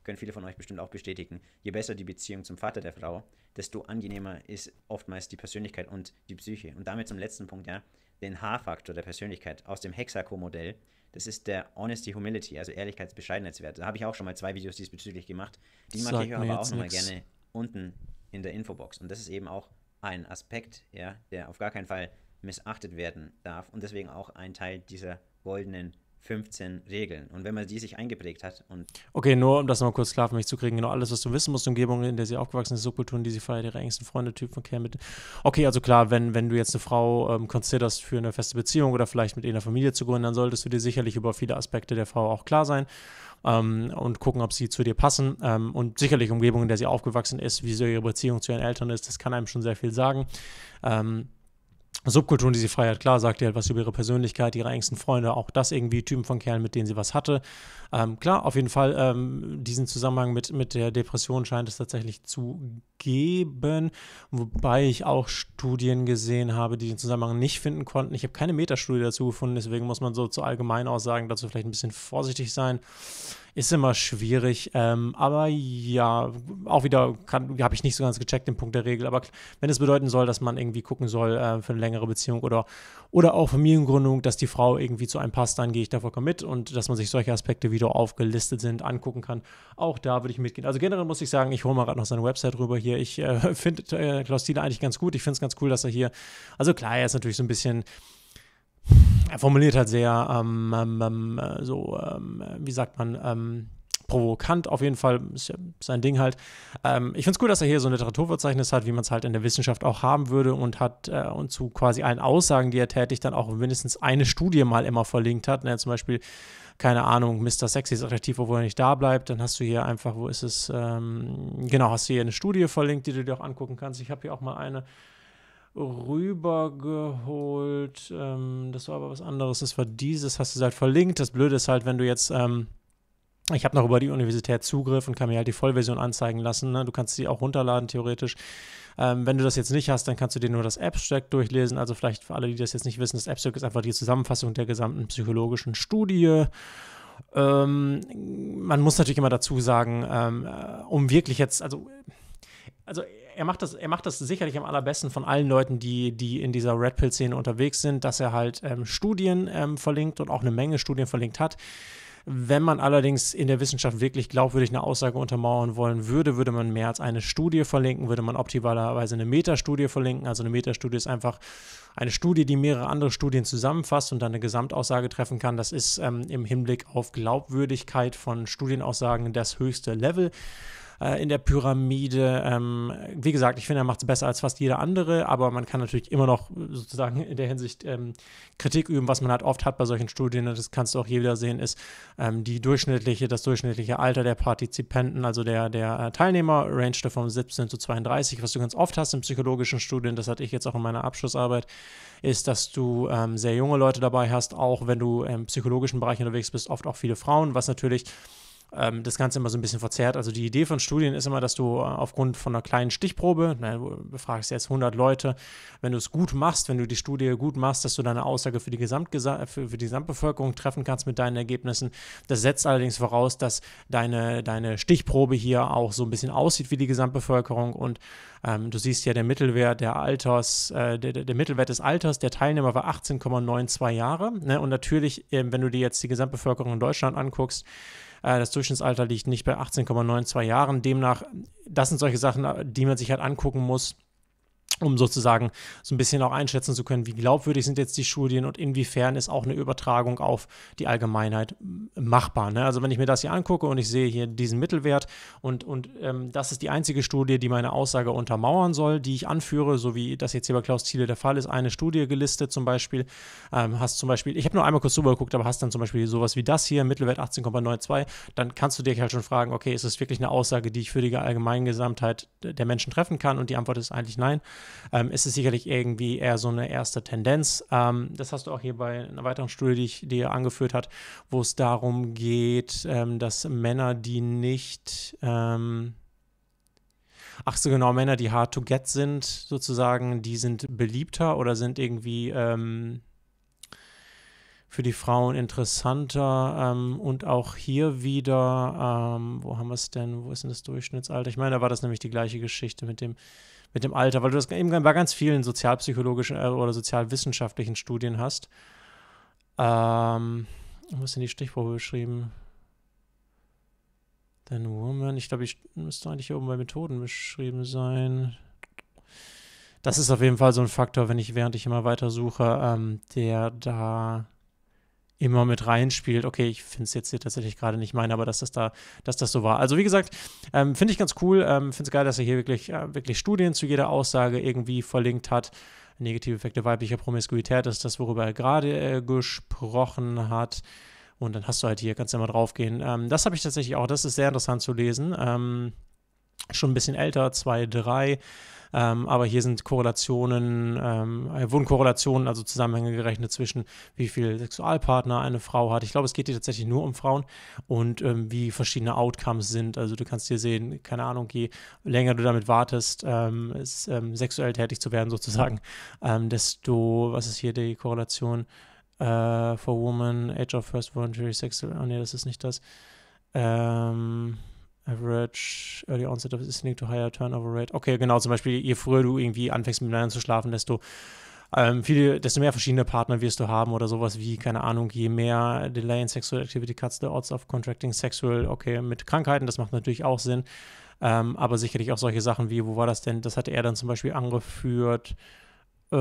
können viele von euch bestimmt auch bestätigen, je besser die Beziehung zum Vater der Frau, desto angenehmer ist oftmals die Persönlichkeit und die Psyche. Und damit zum letzten Punkt, ja, den H-Faktor der Persönlichkeit aus dem Hexaco-Modell. Das ist der Honesty Humility, also Ehrlichkeitsbescheidenheitswert. Da habe ich auch schon mal zwei Videos diesbezüglich gemacht. Die Sag markiere ich aber auch nochmal gerne unten in der Infobox. Und das ist eben auch ein Aspekt, ja, der auf gar keinen Fall missachtet werden darf und deswegen auch ein Teil dieser goldenen 15 Regeln. Und wenn man die sich eingeprägt hat und. Okay, nur um das nochmal kurz klar für mich zu kriegen, genau alles, was du wissen musst, Umgebungen, in der sie aufgewachsen ist, Subkulturen, die sie feiert, ihre engsten Freunde, Typ von Care mit. Okay, also klar, wenn, wenn du jetzt eine Frau ähm, considerst für eine feste Beziehung oder vielleicht mit einer Familie zu gründen, dann solltest du dir sicherlich über viele Aspekte der Frau auch klar sein. Ähm, und gucken, ob sie zu dir passen. Ähm, und sicherlich Umgebungen, in der sie aufgewachsen ist, wie so ihre Beziehung zu ihren Eltern ist, das kann einem schon sehr viel sagen. Ähm, Subkulturen, die sie frei hat. Klar, sagt ihr halt was über ihre Persönlichkeit, ihre engsten Freunde, auch das irgendwie, Typen von Kerlen, mit denen sie was hatte. Ähm, klar, auf jeden Fall, ähm, diesen Zusammenhang mit, mit der Depression scheint es tatsächlich zu geben, wobei ich auch Studien gesehen habe, die den Zusammenhang nicht finden konnten. Ich habe keine Metastudie dazu gefunden, deswegen muss man so zu allgemein Aussagen dazu vielleicht ein bisschen vorsichtig sein ist immer schwierig. Ähm, aber ja, auch wieder habe ich nicht so ganz gecheckt den Punkt der Regel. Aber wenn es bedeuten soll, dass man irgendwie gucken soll äh, für eine längere Beziehung oder, oder auch Familiengründung, dass die Frau irgendwie zu einem passt, dann gehe ich da vollkommen mit und dass man sich solche Aspekte, wie da aufgelistet sind, angucken kann. Auch da würde ich mitgehen. Also generell muss ich sagen, ich hole mal gerade noch seine Website rüber hier. Ich äh, finde äh, Klaus Thiele eigentlich ganz gut. Ich finde es ganz cool, dass er hier, also klar, er ist natürlich so ein bisschen er formuliert halt sehr ähm, ähm, ähm äh, so, ähm, wie sagt man, ähm, provokant auf jeden Fall, ist ja sein Ding halt. Ähm, ich finde es cool, dass er hier so ein Literaturverzeichnis hat, wie man es halt in der Wissenschaft auch haben würde und hat äh, und zu quasi allen Aussagen, die er tätigt, dann auch mindestens eine Studie mal immer verlinkt hat. Ne? Zum Beispiel, keine Ahnung, Mr. Sexy ist attraktiv, obwohl er nicht da bleibt. Dann hast du hier einfach, wo ist es, genau, hast du hier eine Studie verlinkt, die du dir auch angucken kannst. Ich habe hier auch mal eine rübergeholt. Ähm, das war aber was anderes. Das war dieses, hast du halt verlinkt. Das Blöde ist halt, wenn du jetzt. Ähm, ich habe noch über die Universität Zugriff und kann mir halt die Vollversion anzeigen lassen. Ne? Du kannst sie auch runterladen, theoretisch. Ähm, wenn du das jetzt nicht hast, dann kannst du dir nur das Abstract durchlesen. Also vielleicht für alle, die das jetzt nicht wissen, das Abstract ist einfach die Zusammenfassung der gesamten psychologischen Studie. Ähm, man muss natürlich immer dazu sagen, ähm, äh, um wirklich jetzt, also, also er macht das, er macht das sicherlich am allerbesten von allen Leuten, die, die in dieser Red Pill-Szene unterwegs sind, dass er halt ähm, Studien ähm, verlinkt und auch eine Menge Studien verlinkt hat. Wenn man allerdings in der Wissenschaft wirklich glaubwürdig eine Aussage untermauern wollen würde, würde man mehr als eine Studie verlinken, würde man optimalerweise eine Metastudie verlinken. Also eine Metastudie ist einfach eine Studie, die mehrere andere Studien zusammenfasst und dann eine Gesamtaussage treffen kann. Das ist ähm, im Hinblick auf Glaubwürdigkeit von Studienaussagen das höchste Level äh, in der Pyramide. Ähm, wie gesagt, ich finde, er macht es besser als fast jeder andere, aber man kann natürlich immer noch äh, sozusagen in der Hinsicht ähm, Kritik üben, was man halt oft hat bei solchen Studien. Das kannst du auch hier wieder sehen, ist ähm, die durchschnittliche, das durchschnittliche Alter der Partizipenten, also der, der äh, Teilnehmer, range von 17 zu 32, was du ganz oft hast in psychologischen Studien, das hatte ich jetzt auch in meiner Abschlussarbeit, ist, dass du ähm, sehr junge Leute dabei hast, auch wenn du im psychologischen Bereich unterwegs bist, oft auch viele Frauen, was natürlich ähm, das Ganze immer so ein bisschen verzerrt. Also die Idee von Studien ist immer, dass du äh, aufgrund von einer kleinen Stichprobe, na, du befragst jetzt 100 Leute, wenn du es gut machst, wenn du die Studie gut machst, dass du deine Aussage für die, Gesamtgesa für, für die Gesamtbevölkerung treffen kannst mit deinen Ergebnissen. Das setzt allerdings voraus, dass deine, deine Stichprobe hier auch so ein bisschen aussieht wie die Gesamtbevölkerung und ähm, du siehst ja der Mittelwert der Alters, äh, der, der, Mittelwert des Alters der Teilnehmer war 18,92 Jahre. Ne? Und natürlich, ähm, wenn du dir jetzt die Gesamtbevölkerung in Deutschland anguckst, äh, das Durchschnittsalter liegt nicht bei 18,92 Jahren. Demnach, das sind solche Sachen, die man sich halt angucken muss um sozusagen so ein bisschen auch einschätzen zu können, wie glaubwürdig sind jetzt die Studien und inwiefern ist auch eine Übertragung auf die Allgemeinheit ähm, machbar. Ne? Also wenn ich mir das hier angucke und ich sehe hier diesen Mittelwert und, und ähm, das ist die einzige Studie, die meine Aussage untermauern soll, die ich anführe, so wie das jetzt hier bei Klaus Thiele der Fall ist, eine Studie gelistet zum Beispiel, ähm, hast zum Beispiel, ich habe nur einmal kurz drüber geguckt, aber hast dann zum Beispiel sowas wie das hier, Mittelwert 18,92, dann kannst du dir halt schon fragen, okay, ist das wirklich eine Aussage, die ich für die Allgemeingesamtheit der Menschen treffen kann und die Antwort ist eigentlich nein ähm, ist es sicherlich irgendwie eher so eine erste Tendenz. Ähm, das hast du auch hier bei einer weiteren Studie, die, ich, dir angeführt hat, wo es darum geht, ähm, dass Männer, die nicht ähm, ach so genau, Männer, die hard to get sind, sozusagen, die sind beliebter oder sind irgendwie ähm, für die Frauen interessanter. Ähm, und auch hier wieder, ähm, wo haben wir es denn? Wo ist denn das Durchschnittsalter? Ich meine, da war das nämlich die gleiche Geschichte mit dem mit dem Alter, weil du das eben bei ganz vielen sozialpsychologischen äh, oder sozialwissenschaftlichen Studien hast. Ähm, wo ist denn die Stichprobe beschrieben? Then Woman, ich glaube, ich müsste eigentlich hier oben bei Methoden beschrieben sein. Das ist auf jeden Fall so ein Faktor, wenn ich, während ich immer weiter suche, ähm, der da immer mit reinspielt. Okay, ich finde es jetzt hier tatsächlich gerade nicht mein, aber dass das da, dass das so war. Also wie gesagt, ähm, finde ich ganz cool. Ähm, finde es geil, dass er hier wirklich, äh, wirklich Studien zu jeder Aussage irgendwie verlinkt hat. Negative Effekte weiblicher Promiskuität ist das, worüber er gerade äh, gesprochen hat. Und dann hast du halt hier, kannst du immer draufgehen. Ähm, das habe ich tatsächlich auch, das ist sehr interessant zu lesen. Ähm, schon ein bisschen älter, zwei, drei. Ähm, aber hier sind Korrelationen, ähm, wurden Korrelationen, also Zusammenhänge gerechnet zwischen wie viel Sexualpartner eine Frau hat. Ich glaube, es geht hier tatsächlich nur um Frauen und ähm, wie verschiedene Outcomes sind. Also du kannst hier sehen, keine Ahnung, je länger du damit wartest, ist, ähm, ähm, sexuell tätig zu werden sozusagen, ähm, desto, was ist hier die Korrelation? Uh, for Women, Age of First Voluntary Sexual. Oh nee, das ist nicht das. Ähm, Average Early Onset of Listening to Higher Turnover Rate. Okay, genau, zum Beispiel, je früher du irgendwie anfängst miteinander zu schlafen, desto ähm, viele, desto mehr verschiedene Partner wirst du haben oder sowas wie, keine Ahnung, je mehr Delay in Sexual Activity cuts the odds of contracting sexual, okay, mit Krankheiten, das macht natürlich auch Sinn. Ähm, aber sicherlich auch solche Sachen wie, wo war das denn? Das hatte er dann zum Beispiel angeführt. Äh,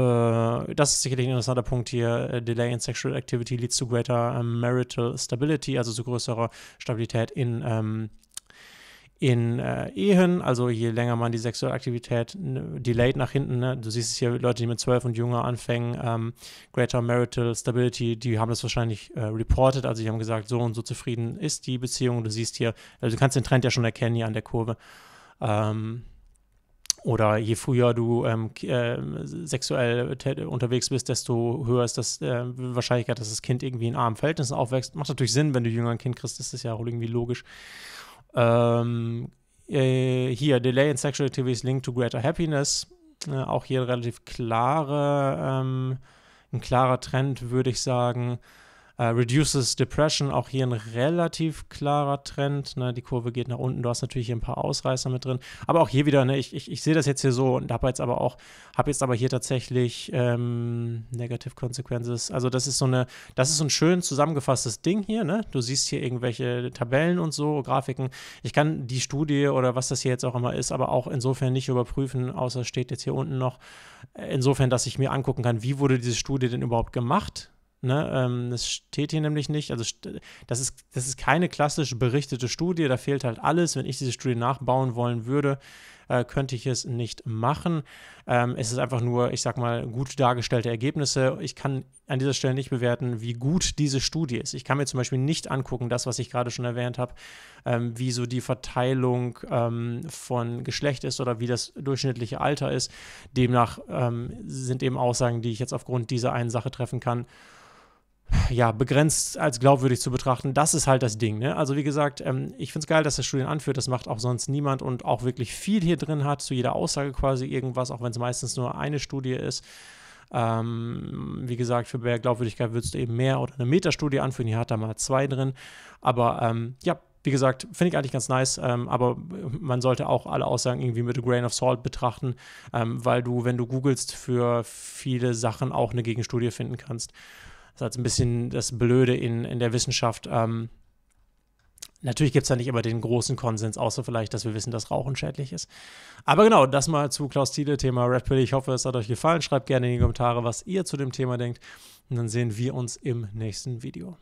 das ist sicherlich ein interessanter Punkt hier. Äh, Delay in sexual activity leads to greater ähm, marital stability, also zu größerer Stabilität in ähm, in äh, Ehen, also je länger man die Sexualaktivität äh, delayed nach hinten, ne, du siehst es hier, Leute, die mit 12 und jünger anfangen, ähm, Greater Marital Stability, die haben das wahrscheinlich äh, reported, also die haben gesagt, so und so zufrieden ist die Beziehung, du siehst hier, also du kannst den Trend ja schon erkennen hier an der Kurve. Ähm, oder je früher du ähm, äh, sexuell unterwegs bist, desto höher ist das äh, Wahrscheinlichkeit, dass das Kind irgendwie in armen Verhältnissen aufwächst. Macht natürlich Sinn, wenn du jünger ein Kind kriegst, das ist ja auch irgendwie logisch. Ähm, äh, hier, Delay in Sexual Activity is linked to greater happiness. Äh, auch hier relativ klare, ähm, ein klarer Trend, würde ich sagen. Uh, reduces Depression, auch hier ein relativ klarer Trend. Ne? Die Kurve geht nach unten. Du hast natürlich hier ein paar Ausreißer mit drin. Aber auch hier wieder, ne? ich, ich, ich sehe das jetzt hier so und habe jetzt aber auch, habe jetzt aber hier tatsächlich ähm, Negative Consequences. Also das ist so eine, das ist so ein schön zusammengefasstes Ding hier. Ne? Du siehst hier irgendwelche Tabellen und so, Grafiken. Ich kann die Studie oder was das hier jetzt auch immer ist, aber auch insofern nicht überprüfen, außer steht jetzt hier unten noch. Äh, insofern, dass ich mir angucken kann, wie wurde diese Studie denn überhaupt gemacht? Ne, ähm, das steht hier nämlich nicht. Also, das ist, das ist keine klassisch berichtete Studie, da fehlt halt alles. Wenn ich diese Studie nachbauen wollen würde, äh, könnte ich es nicht machen. Ähm, es ist einfach nur, ich sag mal, gut dargestellte Ergebnisse. Ich kann an dieser Stelle nicht bewerten, wie gut diese Studie ist. Ich kann mir zum Beispiel nicht angucken, das, was ich gerade schon erwähnt habe, ähm, wie so die Verteilung ähm, von Geschlecht ist oder wie das durchschnittliche Alter ist. Demnach ähm, sind eben Aussagen, die ich jetzt aufgrund dieser einen Sache treffen kann ja, begrenzt als glaubwürdig zu betrachten, das ist halt das Ding. Ne? Also wie gesagt, ähm, ich finde es geil, dass er Studien anführt, das macht auch sonst niemand und auch wirklich viel hier drin hat, zu jeder Aussage quasi irgendwas, auch wenn es meistens nur eine Studie ist. Ähm, wie gesagt, für mehr Glaubwürdigkeit würdest du eben mehr oder eine Metastudie anführen, hier hat er mal zwei drin. Aber ähm, ja, wie gesagt, finde ich eigentlich ganz nice, ähm, aber man sollte auch alle Aussagen irgendwie mit a grain of salt betrachten, ähm, weil du, wenn du googelst, für viele Sachen auch eine Gegenstudie finden kannst. Das ist halt ein bisschen das Blöde in, in der Wissenschaft. Ähm, natürlich gibt es da nicht immer den großen Konsens, außer vielleicht, dass wir wissen, dass Rauchen schädlich ist. Aber genau, das mal zu Klaus Thiele, Thema Red Pill. Ich hoffe, es hat euch gefallen. Schreibt gerne in die Kommentare, was ihr zu dem Thema denkt. Und dann sehen wir uns im nächsten Video.